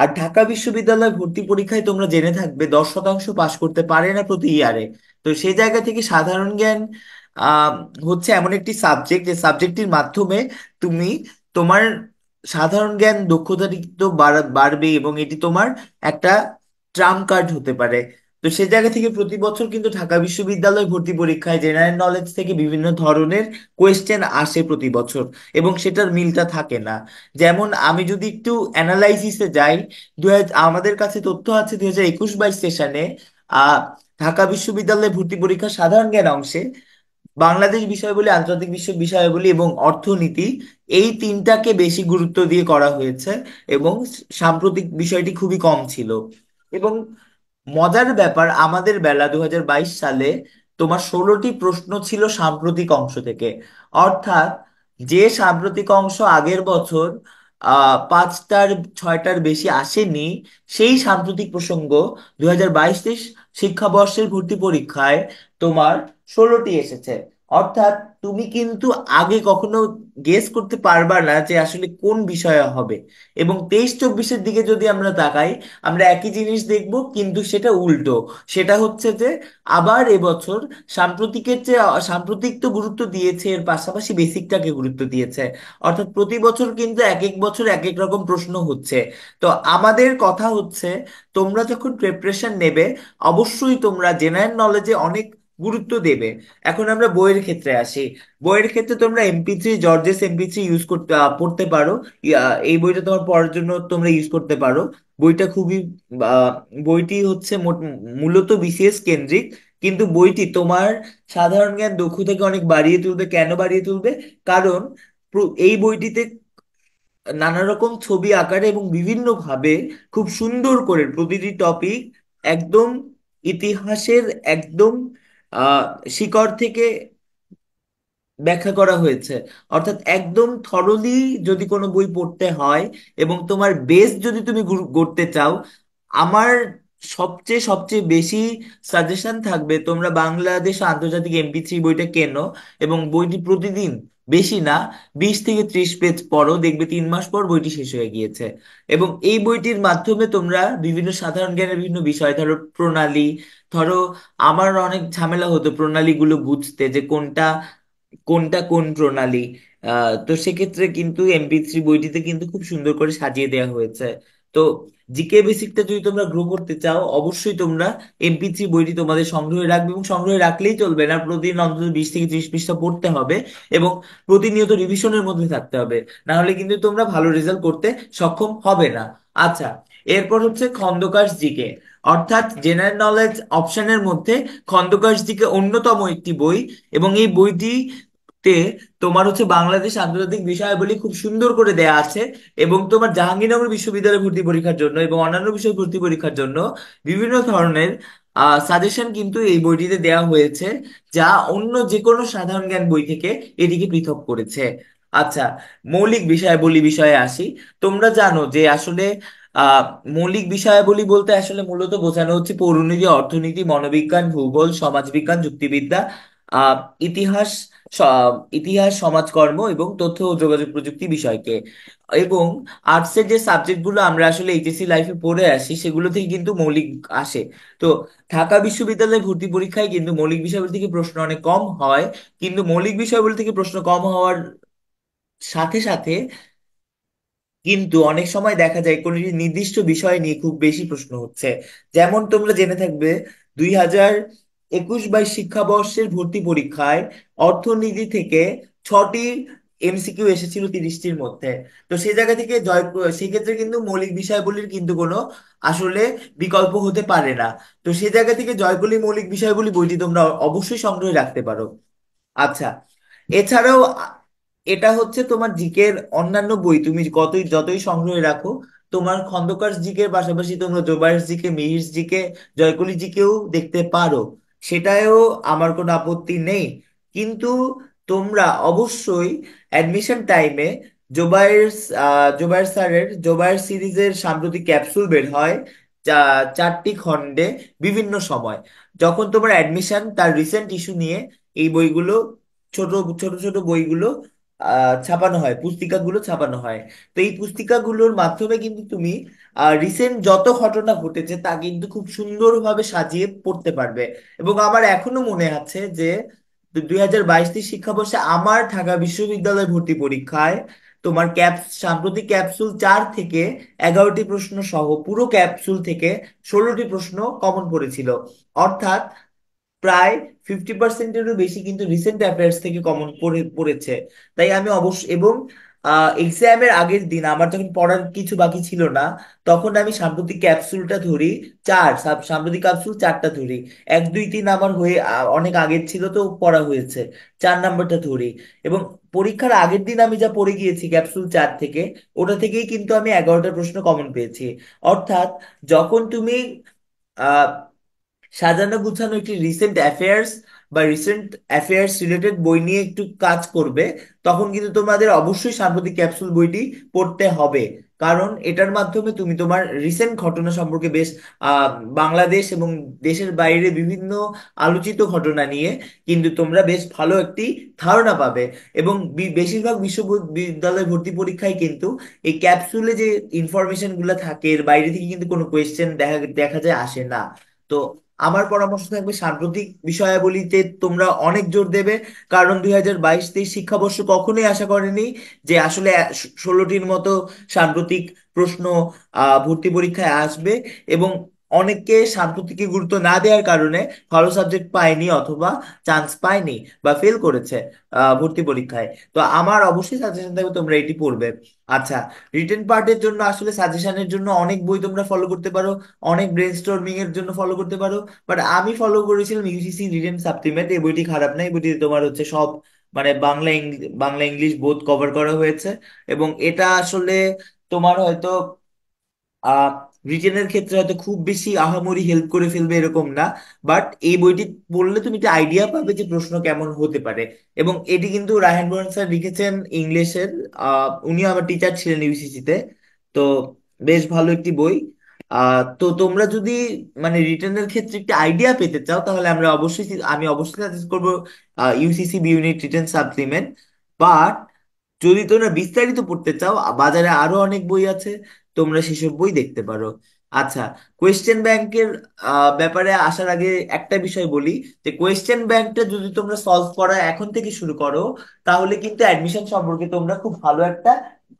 আর ঢাকা বিশ্ববিদ্যালয় ভর্তি পরীক্ষায় তোমরা জেনে থাকবে দশ শতাংশ পাশ করতে পারে না প্রতি ইয়ারে তো সেই জায়গা থেকে সাধারণ জ্ঞান আহ হচ্ছে এমন একটি সাবজেক্ট যে সাবজেক্টটির মাধ্যমে তুমি তোমার সাধারণ জ্ঞান দক্ষতা তো বাড়বে এবং এটি তোমার একটা ট্রাম কার্ড হতে পারে তো সে জায়গা থেকে প্রতি বছর কিন্তু ঢাকা বিশ্ববিদ্যালয় ভর্তি পরীক্ষায় জেনারেল নলেজ থেকে বিভিন্ন ধরনের কোয়েশ্চেন আসে প্রতি বছর এবং সেটার মিলটা থাকে না যেমন আমি যদি একটু অ্যানালাইসিসে যাই আমাদের কাছে তথ্য আছে দুই হাজার একুশ বাইশ সেশনে আহ ঢাকা বিশ্ববিদ্যালয়ে ভর্তি পরীক্ষা সাধারণ জ্ঞান অংশে বাংলাদেশ বিষয়গুলি আন্তর্জাতিক বিশ্ব বিষয়াবলী এবং অর্থনীতি এই তিনটাকে বেশি গুরুত্ব দিয়ে করা হয়েছে এবং সাম্প্রতিক বিষয়টি খুবই কম ছিল এবং মজার ব্যাপার আমাদের বেলা দু সালে তোমার ষোলোটি প্রশ্ন ছিল সাম্প্রতিক অংশ থেকে অর্থাৎ যে সাম্প্রতিক অংশ আগের বছর আহ পাঁচটার ছয়টার বেশি আসেনি সেই সাম্প্রতিক প্রসঙ্গ দু হাজার বাইশ শিক্ষাবর্ষের ভর্তি পরীক্ষায় তোমার ষোলোটি এসেছে অর্থাৎ তুমি কিন্তু আগে কখনো গেস করতে পারবা না যে আসলে কোন বিষয়ে হবে এবং তেইশ চব্বিশের দিকে যদি আমরা তাকাই আমরা একই জিনিস দেখব কিন্তু সেটা উল্টো সেটা হচ্ছে যে আবার এবছর সাম্প্রতিকের যে সাম্প্রতিক তো গুরুত্ব দিয়েছে এর পাশাপাশি বেসিকটাকে গুরুত্ব দিয়েছে অর্থাৎ প্রতি বছর কিন্তু এক এক বছর এক এক রকম প্রশ্ন হচ্ছে তো আমাদের কথা হচ্ছে তোমরা যখন প্রিপারেশন নেবে অবশ্যই তোমরা জেনারেল নলেজে অনেক গুরুত্ব দেবে এখন আমরা বইয়ের ক্ষেত্রে আসি বইয়ের ক্ষেত্রে তোমরা এমপি থ্রি জর্জেস এমপি থ্রি ইউজ করতে পড়তে পারো এই বইটা তোমার পড়ার জন্য তোমরা ইউজ করতে পারো বইটা খুবই বইটি হচ্ছে মূলত বিসিএস কেন্দ্রিক কিন্তু বইটি তোমার সাধারণ জ্ঞান দক্ষতাকে অনেক বাড়িয়ে তুলবে কেন বাড়িয়ে তুলবে কারণ এই বইটিতে নানা রকম ছবি আকারে এবং বিভিন্নভাবে খুব সুন্দর করে প্রতিটি টপিক একদম ইতিহাসের একদম আহ শিকড় থেকে ব্যাখ্যা করা হয়েছে অর্থাৎ একদম থরলি যদি কোনো বই পড়তে হয় এবং তোমার বেস যদি তুমি গড়তে চাও আমার সবচেয়ে সবচেয়ে বেশি সাজেশন থাকবে তোমরা বাংলাদেশ আন্তর্জাতিক এমপি থ্রি বইটা কেনো এবং বইটি প্রতিদিন বেশি না বিশ থেকে ত্রিশ পেজ পরও দেখবে তিন মাস পর বইটি শেষ হয়ে গিয়েছে এবং এই বইটির মাধ্যমে তোমরা বিভিন্ন সাধারণ জ্ঞানের বিভিন্ন বিষয় ধরো প্রণালী ধরো আমার অনেক ঝামেলা হতো প্রণালীগুলো বুঝতে যে কোনটা কোনটা কোন প্রণালী আহ তো সেক্ষেত্রে কিন্তু এমপি থ্রি বইটিতে কিন্তু খুব সুন্দর করে সাজিয়ে দেওয়া হয়েছে তো জিকে বেসিকটা যদি তোমরা গ্রো করতে চাও অবশ্যই তোমরা এমপি থ্রি বইটি তোমাদের সংগ্রহে রাখবে এবং সংগ্রহে রাখলেই চলবে না প্রতিদিন অন্তত বিশ থেকে ত্রিশ পৃষ্ঠা পড়তে হবে এবং প্রতিনিয়ত রিভিশনের মধ্যে থাকতে হবে না হলে কিন্তু তোমরা ভালো রেজাল্ট করতে সক্ষম হবে না আচ্ছা এরপর হচ্ছে খন্দকার জিকে অর্থাৎ জেনারেল নলেজ অপশনের মধ্যে খন্দকার জিকে অন্যতম একটি বই এবং এই বইটি তে তোমার হচ্ছে বাংলাদেশ আন্তর্জাতিক বিষয়াবলী খুব সুন্দর করে দেয়া আছে এবং তোমার জাহাঙ্গীরনগর বিশ্ববিদ্যালয়ে ভর্তি পরীক্ষার জন্য এবং অন্যান্য বিষয় ভর্তি পরীক্ষার জন্য বিভিন্ন ধরনের সাজেশন কিন্তু এই বইটিতে দেয়া হয়েছে যা অন্য যে কোনো সাধারণ জ্ঞান বই থেকে এটিকে পৃথক করেছে আচ্ছা মৌলিক বিষয়াবলী বিষয়ে আসি তোমরা জানো যে আসলে আহ মৌলিক বিষয়াবলী বলতে আসলে মূলত বোঝানো হচ্ছে পৌরনীতি অর্থনীতি মনোবিজ্ঞান ভূগোল সমাজবিজ্ঞান যুক্তিবিদ্যা ইতিহাস ইতিহাস সমাজকর্ম এবং তথ্য ও যোগাযোগ প্রযুক্তি বিষয়কে এবং আর্টসের যে সাবজেক্টগুলো আমরা আসলে এইচএসসি লাইফে পড়ে আসি সেগুলো থেকে কিন্তু মৌলিক আসে তো ঢাকা বিশ্ববিদ্যালয়ে ভর্তি পরীক্ষায় কিন্তু মৌলিক বিষয়গুলো থেকে প্রশ্ন অনেক কম হয় কিন্তু মৌলিক বিষয়গুলো থেকে প্রশ্ন কম হওয়ার সাথে সাথে কিন্তু অনেক সময় দেখা যায় কোন নির্দিষ্ট বিষয় নিয়ে খুব বেশি প্রশ্ন হচ্ছে যেমন তোমরা জেনে থাকবে দুই হাজার একুশ বাইশ শিক্ষাবর্ষের ভর্তি পরীক্ষায় অর্থনীতি থেকে ছটি এমসিকিউ এসেছিল তিরিশটির মধ্যে তো সেই জায়গা থেকে জয় সেক্ষেত্রে কিন্তু মৌলিক বিষয়গুলির কিন্তু কোনো আসলে বিকল্প হতে পারে না তো সেই জায়গা থেকে জয়গুলি মৌলিক বিষয়গুলি বইটি তোমরা অবশ্যই সংগ্রহে রাখতে পারো আচ্ছা এছাড়াও এটা হচ্ছে তোমার জিকের অন্যান্য বই তুমি কতই যতই সংগ্রহে রাখো তোমার খন্দকার জিকের পাশাপাশি তোমরা জোবাইশ জিকে মিহির জিকে জয়কলি জিকেও দেখতে পারো সেটাও আমার কোনো আপত্তি নেই কিন্তু তোমরা অবশ্যই অ্যাডমিশন টাইমে জোবায়ের জোবায়ের স্যারের জোবায়ের সিরিজের সাম্প্রতিক ক্যাপসুল বের হয় চারটি খণ্ডে বিভিন্ন সময় যখন তোমার অ্যাডমিশন তার রিসেন্ট ইস্যু নিয়ে এই বইগুলো ছোট ছোট ছোট বইগুলো ছাপানো হয় পুস্তিকাগুলো ছাপানো হয় তো এই পুস্তিকাগুলোর মাধ্যমে কিন্তু তুমি রিসেন্ট যত ঘটনা ঘটেছে তা কিন্তু খুব সুন্দরভাবে সাজিয়ে পড়তে পারবে এবং আমার এখনো মনে আছে যে দুই হাজার বাইশ শিক্ষাবর্ষে আমার ঢাকা বিশ্ববিদ্যালয় ভর্তি পরীক্ষায় তোমার ক্যাপ সাম্প্রতিক ক্যাপসুল চার থেকে এগারোটি প্রশ্ন সহ পুরো ক্যাপসুল থেকে ষোলোটি প্রশ্ন কমন পড়েছিল অর্থাৎ প্রায় ফিফটি পার্সেন্টেরও বেশি কিন্তু রিসেন্ট অ্যাফেয়ার্স থেকে কমন পড়ে পড়েছে তাই আমি অবশ্য এবং এক্সামের আগের দিন আমার যখন পড়ার কিছু বাকি ছিল না তখন আমি সাম্প্রতিক ক্যাপসুলটা ধরি চার সাম্প্রতিক ক্যাপসুল চারটা ধরি এক দুই তিন আমার হয়ে অনেক আগের ছিল তো পড়া হয়েছে চার নাম্বারটা ধরি এবং পরীক্ষার আগের দিন আমি যা পড়ে গিয়েছি ক্যাপসুল চার থেকে ওটা থেকেই কিন্তু আমি এগারোটা প্রশ্ন কমন পেয়েছি অর্থাৎ যখন তুমি আহ সাজানো গুছানো একটি রিসেন্ট অ্যাফেয়ার্স বা রিসেন্ট অ্যাফেয়ার্স রিলেটেড বই নিয়ে একটু কাজ করবে তখন কিন্তু তোমাদের অবশ্যই সাম্প্রতিক ক্যাপসুল বইটি পড়তে হবে কারণ এটার মাধ্যমে তুমি তোমার রিসেন্ট ঘটনা সম্পর্কে বেশ বাংলাদেশ এবং দেশের বাইরে বিভিন্ন আলোচিত ঘটনা নিয়ে কিন্তু তোমরা বেশ ভালো একটি ধারণা পাবে এবং বেশিরভাগ বিশ্ববিদ্যালয় ভর্তি পরীক্ষায় কিন্তু এই ক্যাপসুলে যে ইনফরমেশনগুলো থাকে এর বাইরে থেকে কিন্তু কোনো কোয়েশ্চেন দেখা দেখা যায় আসে না তো আমার পরামর্শ থাকবে সাম্প্রতিক বিষয়াবলিতে তোমরা অনেক জোর দেবে কারণ দুই হাজার বাইশ তেইশ শিক্ষাবর্ষ কখনোই আশা করেনি যে আসলে ষোলোটির মতো সাম্প্রতিক প্রশ্ন ভর্তি পরীক্ষায় আসবে এবং অনেকে সাম্প্রতিকে গুরুত্ব না দেওয়ার কারণে ভালো সাবজেক্ট পায়নি অথবা চান্স পায়নি বা ফেল করেছে ভর্তি পরীক্ষায় তো আমার অবশ্যই সাজেশন থাকবে তোমরা এটি পড়বে আচ্ছা রিটেন পার্টের জন্য আসলে সাজেশনের জন্য অনেক বই তোমরা ফলো করতে পারো অনেক ব্রেন স্টোরমিং এর জন্য ফলো করতে পারো বাট আমি ফলো করেছিলাম ইউসিসি রিটেন সাপ্লিমেন্ট এই বইটি খারাপ না এই বইটি তোমার হচ্ছে সব মানে বাংলা বাংলা ইংলিশ বোধ কভার করা হয়েছে এবং এটা আসলে তোমার হয়তো আহ রিটেনের ক্ষেত্রে হয়তো খুব বেশি আহামরি হেল্প করে ফেলবে এরকম না বাট এই বইটি পড়লে তুমি একটা আইডিয়া পাবে যে প্রশ্ন কেমন হতে পারে এবং এটি কিন্তু রায়হান বরণ স্যার লিখেছেন ইংলিশের উনি আমার টিচার ছিলেন ইউসিসিতে তো বেশ ভালো একটি বই তো তোমরা যদি মানে রিটার্নের ক্ষেত্রে একটি আইডিয়া পেতে চাও তাহলে আমরা অবশ্যই আমি অবশ্যই সাজেস্ট করবো UCC B unit written supplement but যদি তোমরা বিস্তারিত পড়তে চাও বাজারে আরো অনেক বই আছে তোমরা সেসব বই দেখতে পারো আচ্ছা কোয়েশ্চেন ব্যাংকের ব্যাপারে আসার আগে একটা বিষয় বলি যে কোয়েশ্চেন ব্যাংকটা যদি তোমরা সলভ করা এখন থেকে শুরু করো তাহলে কিন্তু অ্যাডমিশন সম্পর্কে তোমরা খুব ভালো একটা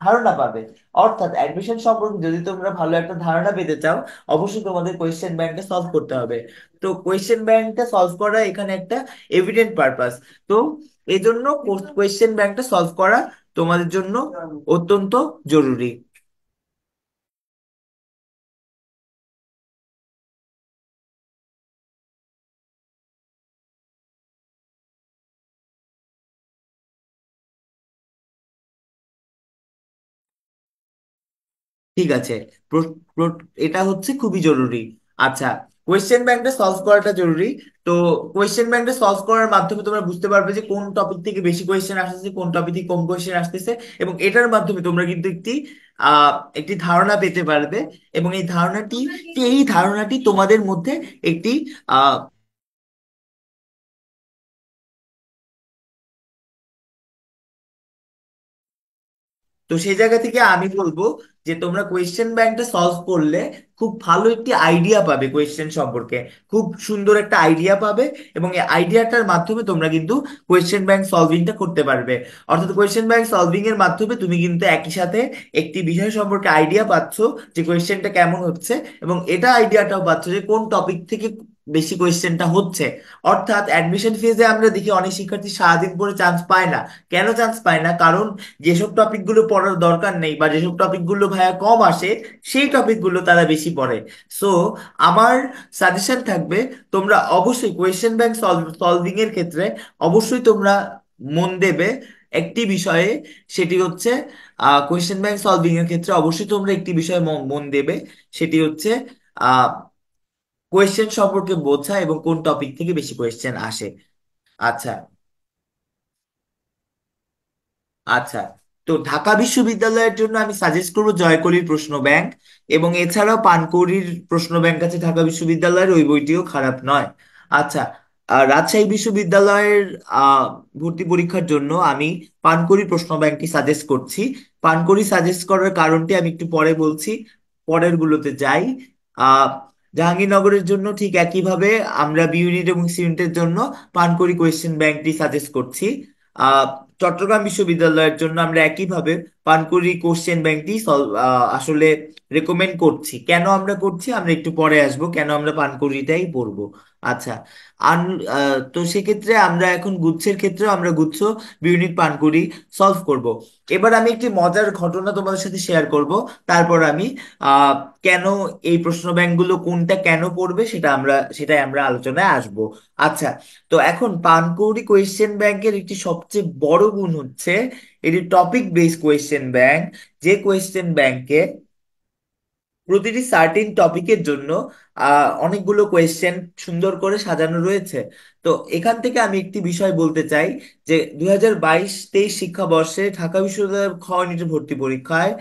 ধারণা পাবে অর্থাৎ অ্যাডমিশন সম্পর্কে যদি তোমরা ভালো একটা ধারণা পেতে চাও অবশ্যই তোমাদের কোয়েশ্চেন ব্যাংকটা সলভ করতে হবে তো কোয়েশ্চেন ব্যাংকটা সলভ করা এখানে একটা এভিডেন্ট পারপাস তো এই জন্য কোয়েশ্চেন ব্যাংকটা সলভ করা তোমাদের জন্য অত্যন্ত জরুরি ঠিক আছে এটা হচ্ছে খুবই জরুরি আচ্ছা কোয়েশ্চেন ব্যাংকটা সলভ করাটা জরুরি তো কোয়েশ্চেন ব্যাংকটা সলভ করার মাধ্যমে তোমরা বুঝতে পারবে যে কোন টপিক থেকে বেশি কোয়েশ্চেন আসতেছে কোন টপিক থেকে কম কোয়েশ্চেন আসতেছে এবং এটার মাধ্যমে তোমরা কিন্তু একটি আহ একটি ধারণা পেতে পারবে এবং এই ধারণাটি এই ধারণাটি তোমাদের মধ্যে একটি আহ তো সেই জায়গা থেকে আমি বলবো যে তোমরা কোয়েশ্চেন ব্যাংকটা সলভ করলে খুব ভালো একটি আইডিয়া পাবে কোয়েশ্চেন সম্পর্কে খুব সুন্দর একটা আইডিয়া পাবে এবং এই আইডিয়াটার মাধ্যমে তোমরা কিন্তু কোয়েশ্চেন ব্যাংক সলভিংটা করতে পারবে অর্থাৎ কোয়েশ্চেন ব্যাংক সলভিং এর মাধ্যমে তুমি কিন্তু একই সাথে একটি বিষয় সম্পর্কে আইডিয়া পাচ্ছ যে কোয়েশ্চেনটা কেমন হচ্ছে এবং এটা আইডিয়াটাও পাচ্ছ যে কোন টপিক থেকে বেশি কোয়েশ্চেনটা হচ্ছে অর্থাৎ অ্যাডমিশন ফিজে আমরা দেখি অনেক শিক্ষার্থী সারাদিন পরে চান্স পায় না কেন চান্স পায় না কারণ যেসব টপিকগুলো পড়ার দরকার নেই বা যেসব টপিকগুলো ভাইয়া কম আসে সেই টপিকগুলো তারা বেশি পড়ে সো আমার সাজেশন থাকবে তোমরা অবশ্যই কোয়েশ্চেন ব্যাংক সলভিং এর ক্ষেত্রে অবশ্যই তোমরা মন দেবে একটি বিষয়ে সেটি হচ্ছে কোয়েশ্চেন ব্যাংক সলভিং এর ক্ষেত্রে অবশ্যই তোমরা একটি বিষয়ে মন দেবে সেটি হচ্ছে কোয়েশ্চেন সম্পর্কে বোঝা এবং কোন টপিক থেকে বেশি কোয়েশ্চেন আসে আচ্ছা আচ্ছা তো ঢাকা বিশ্ববিদ্যালয়ের জন্য আমি সাজেস্ট করবো জয়কলির প্রশ্ন ব্যাংক এবং এছাড়াও পানকৌড়ির প্রশ্ন ব্যাংক আছে ঢাকা বিশ্ববিদ্যালয়ের ওই বইটিও খারাপ নয় আচ্ছা আর রাজশাহী বিশ্ববিদ্যালয়ের আহ, ভর্তি পরীক্ষার জন্য আমি পানকৌড়ি প্রশ্ন ব্যাংকটি সাজেস্ট করছি পানকৌড়ি সাজেস্ট করার কারণটি আমি একটু পরে বলছি পরের গুলোতে যাই আহ জাহাঙ্গীরনগরের জন্য ঠিক একইভাবে আমরা বি ইউনিট এবং সি ইউনিটের জন্য পানকরি কোয়েশ্চেন ব্যাংকটি সাজেস্ট করছি আহ চট্টগ্রাম বিশ্ববিদ্যালয়ের জন্য আমরা একইভাবে পানকুরি কোশ্চেন ব্যাংকটি আসলে রেকমেন্ড করছি কেন আমরা করছি আমরা একটু পরে আসব কেন আমরা পানকুরিটাই পড়ব আচ্ছা আন তো সেক্ষেত্রে আমরা এখন গুচ্ছের ক্ষেত্রে আমরা গুচ্ছ ইউনিট পানকুরি সলভ করব এবার আমি একটি মজার ঘটনা তোমাদের সাথে শেয়ার করব তারপর আমি কেন এই প্রশ্ন ব্যাংকগুলো কোনটা কেন পড়বে সেটা আমরা সেটাই আমরা আলোচনায় আসব আচ্ছা তো এখন পানকৌড়ি কোয়েশ্চেন ব্যাংকের একটি সবচেয়ে বড় গুণ হচ্ছে এটি টপিক বেস কোয়েশ্চেন ব্যাংক যে কোয়েশ্চেন ব্যাংকে প্রতিটি সার্টিন টপিকের জন্য অনেকগুলো কোয়েশ্চেন সুন্দর করে সাজানো রয়েছে তো এখান থেকে আমি একটি বিষয় বলতে চাই যে দুই হাজার বাইশ তেইশ শিক্ষাবর্ষে ঢাকা বিশ্ববিদ্যালয়ের খ নিজের ভর্তি পরীক্ষায়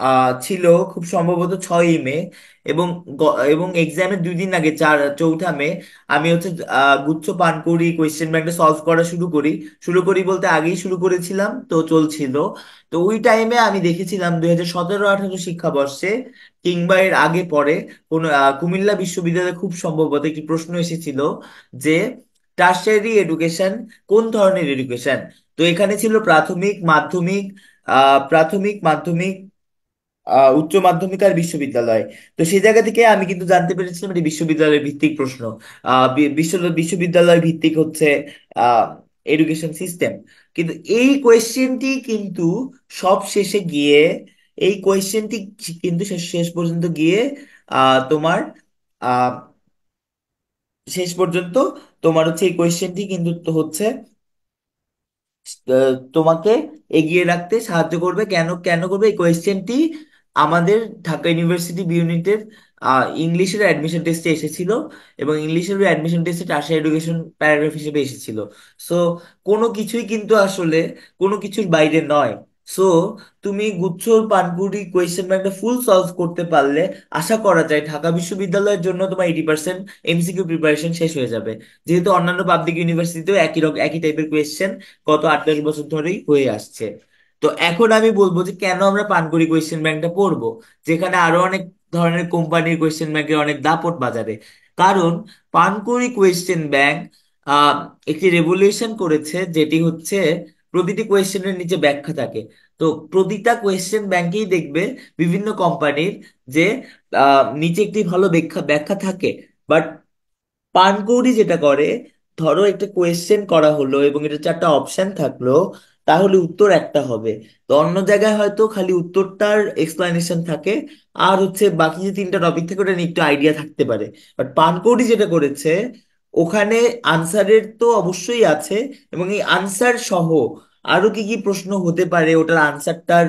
আহ ছিল খুব সম্ভবত ছয়ই মে এবং এবং এক্সামের দুই দিন আগে চার চৌঠা মে আমি হচ্ছে আহ, গুচ্ছ পান করি কোয়েশ্চেন ব্যাংকটা সলভ করা শুরু করি শুরু করি বলতে আগেই শুরু করেছিলাম তো চলছিল তো ওই টাইমে আমি দেখেছিলাম দুই হাজার সতেরো আঠারো শিক্ষাবর্ষে কিংবা এর আগে পরে কোনো কুমিল্লা বিশ্ববিদ্যালয়ে খুব সম্ভবত একটি প্রশ্ন এসেছিল যে টার্সারি এডুকেশন কোন ধরনের এডুকেশন তো এখানে ছিল প্রাথমিক মাধ্যমিক আহ প্রাথমিক মাধ্যমিক আহ উচ্চ মাধ্যমিক আর বিশ্ববিদ্যালয় তো সেই জায়গা থেকে আমি কিন্তু জানতে পেরেছিলাম এটি বিশ্ববিদ্যালয় ভিত্তিক প্রশ্ন আহ বিশ্ব বিশ্ববিদ্যালয় ভিত্তিক হচ্ছে আহ এডুকেশন সিস্টেম কিন্তু এই কোয়েশ্চেনটি কিন্তু সব শেষে গিয়ে এই কোয়েশ্চেনটি কিন্তু শেষ শেষ পর্যন্ত গিয়ে আহ তোমার আহ শেষ পর্যন্ত তোমার হচ্ছে এই কোয়েশ্চেনটি কিন্তু তো হচ্ছে আহ, তোমাকে এগিয়ে রাখতে সাহায্য করবে কেন কেন করবে এই কোয়েশ্চেনটি আমাদের ঢাকা ইউনিভার্সিটি বি ইউনিটের ইংলিশের অ্যাডমিশন টেস্টে এসেছিল এবং ইংলিশের অ্যাডমিশন টেস্টে টার্সিয়ারি এডুকেশন প্যারাগ্রাফ হিসেবে এসেছিল সো কোনো কিছুই কিন্তু আসলে কোনো কিছুর বাইরে নয় সো তুমি গুচ্ছর পানপুরি কোয়েশ্চেন ব্যাংকটা ফুল সলভ করতে পারলে আশা করা যায় ঢাকা বিশ্ববিদ্যালয়ের জন্য তোমার এইটি পার্সেন্ট এমসিকিউ প্রিপারেশন শেষ হয়ে যাবে যেহেতু অন্যান্য পাবলিক ইউনিভার্সিটিতেও একই রকম একই টাইপের কোয়েশ্চেন গত আট দশ বছর ধরেই হয়ে আসছে তো এখন আমি বলবো যে কেন আমরা পানকৌড়ি কোয়েশ্চেন ব্যাংকটা পড়বো যেখানে আরো অনেক ধরনের কোম্পানির কোয়েশ্চেন ব্যাংকের অনেক দাপট বাজারে কারণ পানকৌড়ি কোয়েশ্চেন ব্যাংক একটি রেভলিউশন করেছে যেটি হচ্ছে প্রতিটি কোয়েশ্চেনের নিচে ব্যাখ্যা থাকে তো প্রতিটা কোয়েশ্চেন ব্যাংকেই দেখবে বিভিন্ন কোম্পানির যে নিচে একটি ভালো ব্যাখ্যা ব্যাখ্যা থাকে বাট পানকৌড়ি যেটা করে ধরো একটা কোয়েশ্চেন করা হলো এবং এটা চারটা অপশন থাকলো তাহলে উত্তর একটা হবে তো অন্য জায়গায় হয়তো খালি উত্তরটার এক্সপ্লানেশন থাকে আর হচ্ছে বাকি যে তিনটা টপিক থাকে ওটা নিয়ে একটু আইডিয়া থাকতে পারে বাট পানকৌড়ি যেটা করেছে ওখানে আনসারের তো অবশ্যই আছে এবং এই আনসার সহ আরো কি কি প্রশ্ন হতে পারে ওটার আনসারটার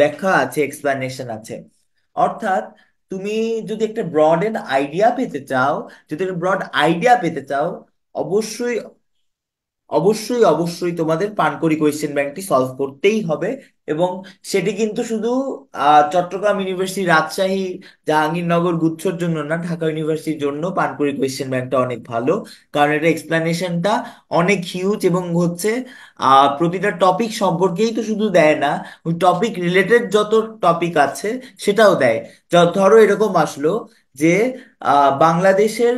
ব্যাখ্যা আছে এক্সপ্লানেশন আছে অর্থাৎ তুমি যদি একটা ব্রড এন্ড আইডিয়া পেতে চাও যদি একটা ব্রড আইডিয়া পেতে চাও অবশ্যই অবশ্যই অবশ্যই তোমাদের পানকরি কোয়েশ্চেন ব্যাংকটি সলভ করতেই হবে এবং সেটি কিন্তু শুধু চট্টগ্রাম ইউনিভার্সিটি রাজশাহী জাহাঙ্গীরনগর গুচ্ছর জন্য না ঢাকা ইউনিভার্সিটির জন্য পানকরি কোয়েশ্চেন ব্যাংকটা অনেক ভালো কারণ এটা এক্সপ্লানেশনটা অনেক হিউজ এবং হচ্ছে প্রতিটা টপিক সম্পর্কেই তো শুধু দেয় না ওই টপিক রিলেটেড যত টপিক আছে সেটাও দেয় ধরো এরকম আসলো যে বাংলাদেশের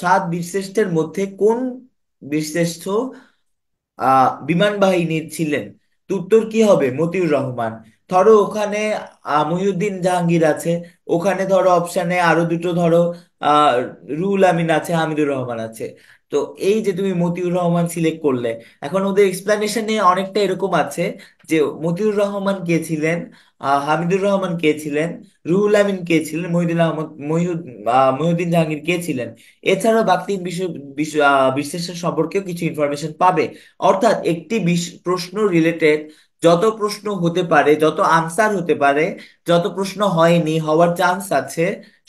সাত বীরশ্রেষ্ঠের মধ্যে কোন বীরশ্রেষ্ঠ আহ বিমান বাহিনীর ছিলেন উত্তর কি হবে মতিউর রহমান ধরো ওখানে মহিউদ্দিন জাহাঙ্গীর আছে ওখানে ধরো অপশানে আরো দুটো ধরো আহ রুহুল আমিন আছে হামিদুর রহমান আছে তো এই যে তুমি মতিউর রহমান সিলেক্ট করলে এখন ওদের এক্সপ্লানেশনে অনেকটা এরকম আছে যে মতিউর রহমান কে ছিলেন আহ, হামিদুর রহমান কে ছিলেন রুহুল আমিন কে ছিলেন মহিউদ্দিন আহমদ মহিউদ আহ, মহিউদ্দিন জাহাঙ্গীর কে ছিলেন এছাড়াও বাকি বিশ্ব বিশ্ব- আহ, বিশ্লেষণ সম্পর্কেও কিছু ইনফরমেশন পাবে অর্থাৎ একটি প্রশ্ন রিলেটেড যত প্রশ্ন হতে পারে যত আনসার হতে পারে যত প্রশ্ন হয়নি হওয়ার চান্স আছে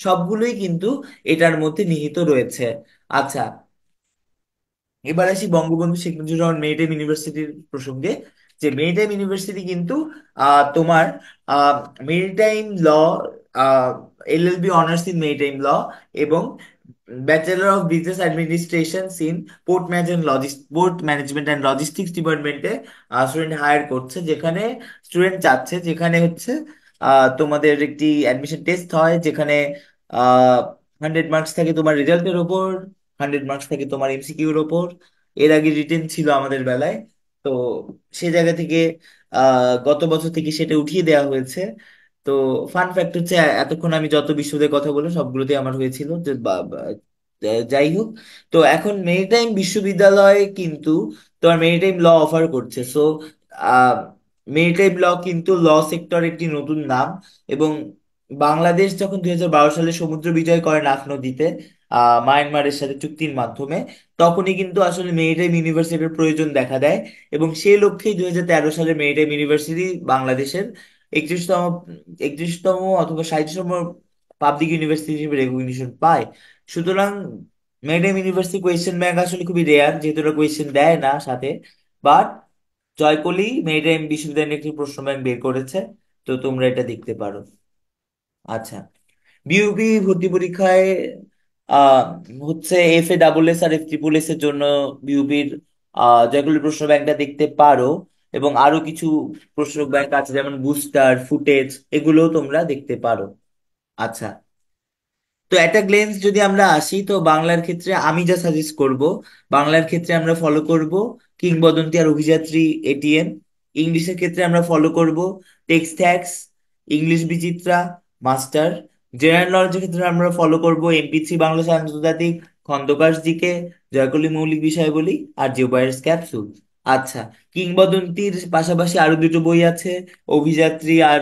সবগুলোই কিন্তু এটার মধ্যে নিহিত রয়েছে আচ্ছা এবার আসি বঙ্গবন্ধু শেখ মুজিবুর রহমান মেরিটাইম ইউনিভার্সিটির প্রসঙ্গে যে মেরিটাইম ইউনিভার্সিটি কিন্তু তোমার maritime law LLB honours in maritime law এবং bachelor of business administration in port management logistics port management and logistics ডিপার্টমেন্টে স্টুডেন্ট হায়ার করছে যেখানে স্টুডেন্ট চাচ্ছে যেখানে হচ্ছে তোমাদের একটি অ্যাডমিশন টেস্ট হয় যেখানে হান্ড্রেড মার্কস থাকে তোমার রেজাল্টের ওপর হান্ড্রেড মার্কস থাকে তোমার এমসিকিউর ওপর এর আগে রিটেন ছিল আমাদের বেলায় তো সে জায়গা থেকে আহ গত বছর থেকে সেটা উঠিয়ে দেওয়া হয়েছে তো ফান ফ্যাক্ট হচ্ছে এতক্ষণ আমি যত বিশ্ববিদ্যালয়ের কথা বললাম সবগুলোতে আমার হয়েছিল যে বা- যাই হোক তো এখন মেরিটাইম বিশ্ববিদ্যালয়ে কিন্তু তোমার মেরিটাইম ল অফার করছে সো মেরিটাইম ল কিন্তু ল সেক্টর একটি নতুন নাম এবং বাংলাদেশ যখন দুই হাজার বারো সালে সমুদ্র বিজয় করে নাফ নদীতে মায়ানমারের সাথে চুক্তির মাধ্যমে তখনই কিন্তু আসলে মেরিটাইম ইউনিভার্সিটির প্রয়োজন দেখা দেয় এবং সেই লক্ষ্যেই দুই হাজার তেরো সালে মেরিটাইম ইউনিভার্সিটি বাংলাদেশের একত্রিশতম একত্রিশতম অথবা সাঁত্রিশতম পাবলিক ইউনিভার্সিটি হিসেবে রেকগনিশন পায় সুতরাং মেরিটাইম ইউনিভার্সিটি কোয়েশ্চেন ব্যাংক আসলে খুবই রেয়ার যেহেতু ওরা কোয়েশ্চেন দেয় না সাথে বাট জয়কলি মেরিটাইম বিশ্ববিদ্যালয়ের একটি প্রশ্ন ব্যাংক বের করেছে তো তোমরা এটা দেখতে পারো আচ্ছা বিউপি ভর্তি পরীক্ষায় হচ্ছে এফ এ ডাবল এস আর এফ ট্রিপল এস এর জন্য আহ যেগুলো প্রশ্ন ব্যাংকটা দেখতে পারো এবং আরো কিছু প্রশ্ন ব্যাংক আছে যেমন বুস্টার ফুটেজ এগুলোও তোমরা দেখতে পারো আচ্ছা তো অ্যাট গ্লেন্স যদি আমরা আসি তো বাংলার ক্ষেত্রে আমি যা সাজেস্ট করব বাংলার ক্ষেত্রে আমরা ফলো করব কিংবদন্তি আর অভিযাত্রী এটিএম ইংলিশের ক্ষেত্রে আমরা ফলো করব text tax English Bichitra master general নলেজের ক্ষেত্রে আমরা ফলো করব এমপিসি থ্রি বাংলাদেশ আন্তর্জাতিক খন্দকার জিকে জয়কলি মৌলিক বিষয় বলি আর জিওবায়ার্স ক্যাপসুল আচ্ছা কিংবদন্তির পাশাপাশি আরো দুটো বই আছে অভিযাত্রী আর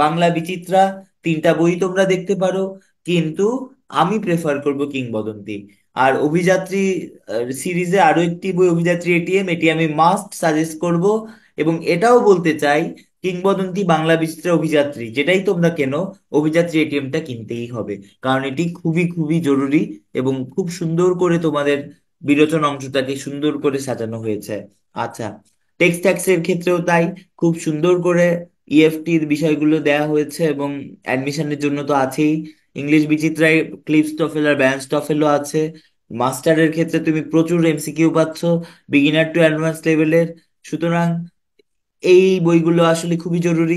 বাংলা বিচিত্রা তিনটা বই তোমরা দেখতে পারো কিন্তু আমি প্রেফার করব কিংবদন্তি আর অভিযাত্রী সিরিজে আরো একটি বই অভিযাত্রী এটিএম এটি আমি মাস্ট সাজেস্ট করব এবং এটাও বলতে চাই কিংবদন্তি বাংলা বিচিত্রা অভিযাত্রী যেটাই তোমরা কেন অভিযাত্রী এটিএমটা কিনতেই হবে কারণ এটি খুবই খুবই জরুরি এবং খুব সুন্দর করে তোমাদের বিরোচন অংশটাকে সুন্দর করে সাজানো হয়েছে আচ্ছা টেক্স ট্যাক্স এর ক্ষেত্রেও তাই খুব সুন্দর করে ইএফটির e বিষয়গুলো দেয়া হয়েছে এবং অ্যাডমিশনের জন্য তো আছেই ইংলিশ বিচিত্রায় ক্লিপস টফেল আর ব্যান্স টফেলও আছে মাস্টারের ক্ষেত্রে তুমি প্রচুর এমসিকিউ পাচ্ছ বিগিনার টু অ্যাডভান্স লেভেলের সুতরাং এই বইগুলো আসলে খুবই জরুরি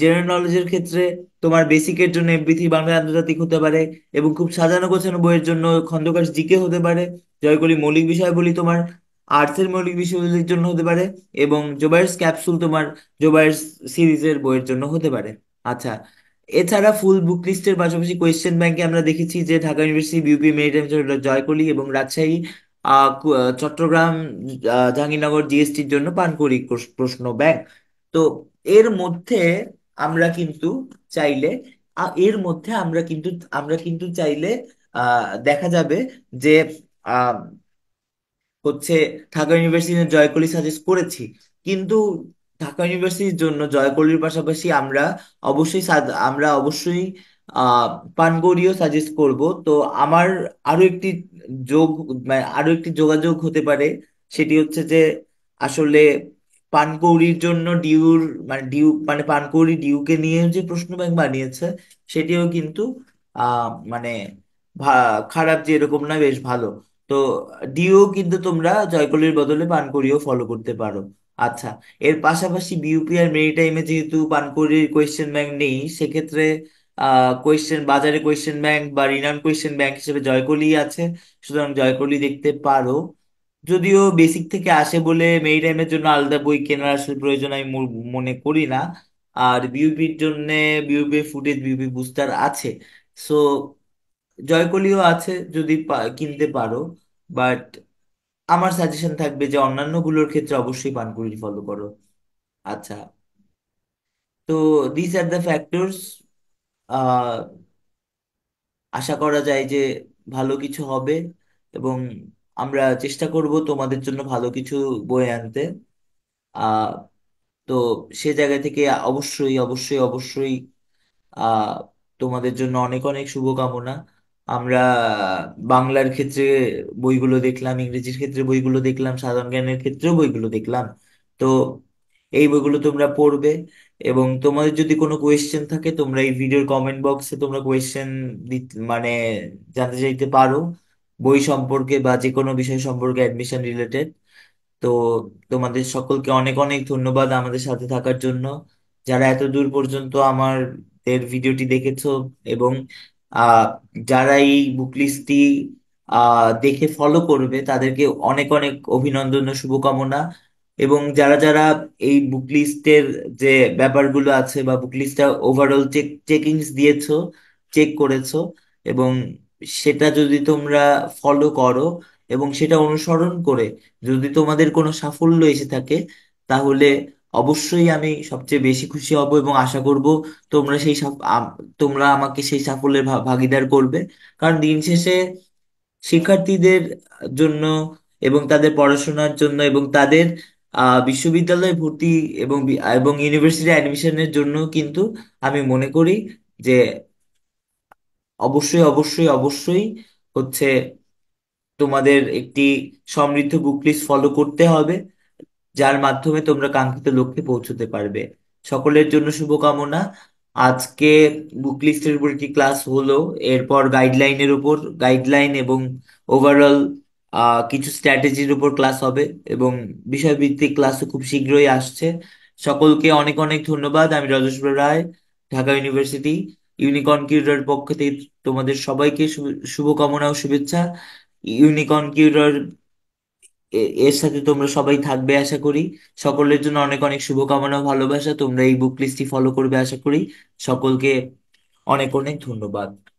জেনারেল নলেজের ক্ষেত্রে তোমার বেসিকের জন্য এমপিথি বাংলা আন্তর্জাতিক হতে পারে এবং খুব সাজানো গোছানো বইয়ের জন্য খন্দকার জিকে হতে পারে জয়কলি মৌলিক বলি তোমার আর্টসের মৌলিক বিষয়গুলির জন্য হতে পারে এবং জোবায়ার্স ক্যাপসুল তোমার জোবায়ার্স সিরিজের বইয়ের জন্য হতে পারে আচ্ছা এছাড়া ফুল বুক লিস্টের পাশাপাশি কোয়েশ্চেন ব্যাংকে আমরা দেখেছি যে Dhaka university BUP maritime Joykoli এবং রাজশাহী চট্টগ্রাম জাহাঙ্গীরনগর জিএসটির জন্য পানকৌড়ি প্রশ্ন ব্যাংক তো এর মধ্যে আমরা কিন্তু চাইলে এর মধ্যে আমরা কিন্তু আমরা কিন্তু চাইলে দেখা যাবে যে হচ্ছে ঢাকা ইউনিভার্সিটির জয়কলি সাজেস্ট করেছি কিন্তু ঢাকা ইউনিভার্সিটির জন্য জয়কলির পাশাপাশি আমরা অবশ্যই আমরা অবশ্যই পানগড়িও সাজেস্ট করব তো আমার আরো একটি যোগ মানে আরো একটি যোগাযোগ হতে পারে সেটি হচ্ছে যে আসলে পানকৌড়ির জন্য ডিউর মানে ডিউ মানে পানকৌড়ি ডিউকে নিয়ে যে প্রশ্ন ব্যাংক বানিয়েছে সেটিও কিন্তু আহ মানে খারাপ যে এরকম না বেশ ভালো তো ডিউ কিন্তু তোমরা জয়কলির বদলে পানকৌড়িও ফলো করতে পারো আচ্ছা এর পাশাপাশি বিউপি আর মেরিটাইমে যেহেতু পানকৌড়ির কোয়েশ্চেন ব্যাংক নেই সেক্ষেত্রে কোয়েশ্চেন বাজারে কোয়েশ্চেন ব্যাংক বা রিনান কোয়েশ্চেন ব্যাংক হিসেবে জয়কলি আছে সুতরাং জয়কলি দেখতে পারো যদিও বেসিক থেকে আসে বলে মেরিটাইমের জন্য আলাদা বই কেনার আসলে প্রয়োজন আমি মনে করি না আর বিউপির জন্য বিউপি ফুটেজ বিউপি বুস্টার আছে সো জয়কলিও আছে যদি কিনতে পারো বাট আমার সাজেশন থাকবে যে অন্যান্য গুলোর ক্ষেত্রে অবশ্যই পানকুড়ি ফলো করো আচ্ছা তো this are the factors ah আশা করা যায় যে ভালো কিছু হবে এবং আমরা চেষ্টা করব তোমাদের জন্য ভালো কিছু বয়ে আনতে আহ তো সে জায়গা থেকে অবশ্যই অবশ্যই অবশ্যই আহ তোমাদের জন্য অনেক অনেক শুভকামনা আমরা বাংলার ক্ষেত্রে বইগুলো দেখলাম ইংরেজির ক্ষেত্রে বইগুলো দেখলাম সাধারণ জ্ঞানের ক্ষেত্রেও বইগুলো দেখলাম তো এই বইগুলো তোমরা পড়বে এবং তোমাদের যদি কোনো কোয়েশ্চেন থাকে তোমরা এই ভিডিওর কমেন্ট বক্সে তোমরা কোয়েশ্চেন মানে জানতে চাইতে পারো বই সম্পর্কে বা যে কোনো বিষয় সম্পর্কে অ্যাডমিশন রিলেটেড তো তোমাদের সকলকে অনেক অনেক ধন্যবাদ আমাদের সাথে থাকার জন্য যারা এত দূর পর্যন্ত আমার এর ভিডিওটি দেখেছো এবং যারা এই বুক লিস্টটি দেখে ফলো করবে তাদেরকে অনেক অনেক অভিনন্দন ও শুভকামনা এবং যারা যারা এই বুক লিস্টের যে ব্যাপারগুলো আছে বা বুক লিস্টটা ওভারঅল চেক চেকিংস দিয়েছো চেক করেছো এবং সেটা যদি তোমরা ফলো করো এবং সেটা অনুসরণ করে যদি তোমাদের কোনো সাফল্য এসে থাকে তাহলে অবশ্যই আমি সবচেয়ে বেশি খুশি হব এবং আশা করব তোমরা সেই তোমরা আমাকে সেই সাফল্যের ভাগিদার করবে কারণ দিন শেষে শিক্ষার্থীদের জন্য এবং তাদের পড়াশোনার জন্য এবং তাদের আহ বিশ্ববিদ্যালয়ে ভর্তি এবং এবং ইউনিভার্সিটি অ্যাডমিশনের জন্য কিন্তু আমি মনে করি যে অবশ্যই অবশ্যই অবশ্যই হচ্ছে তোমাদের একটি সমৃদ্ধ বুক লিস্ট ফলো করতে হবে যার মাধ্যমে তোমরা কাঙ্ক্ষিত লক্ষ্যে পৌঁছতে পারবে সকলের জন্য শুভকামনা আজকে বুক লিস্টের উপর একটি ক্লাস হলো এরপর গাইডলাইনের উপর গাইডলাইন এবং ওভারঅল কিছু স্ট্র্যাটেজির উপর ক্লাস হবে এবং বিষয়ভিত্তিক ক্লাসও খুব শীঘ্রই আসছে সকলকে অনেক অনেক ধন্যবাদ আমি রাজেশ্বর রায় ঢাকা ইউনিভার্সিটি ইউনিকর্ন কিউরের পক্ষ থেকে তোমাদের সবাইকে শুভকামনা ও শুভেচ্ছা ইউনিকর্ন কিউরের এর সাথে তোমরা সবাই থাকবে আশা করি সকলের জন্য অনেক অনেক শুভকামনা ভালোবাসা তোমরা এই বুক লিস্টটি ফলো করবে আশা করি সকলকে অনেক অনেক ধন্যবাদ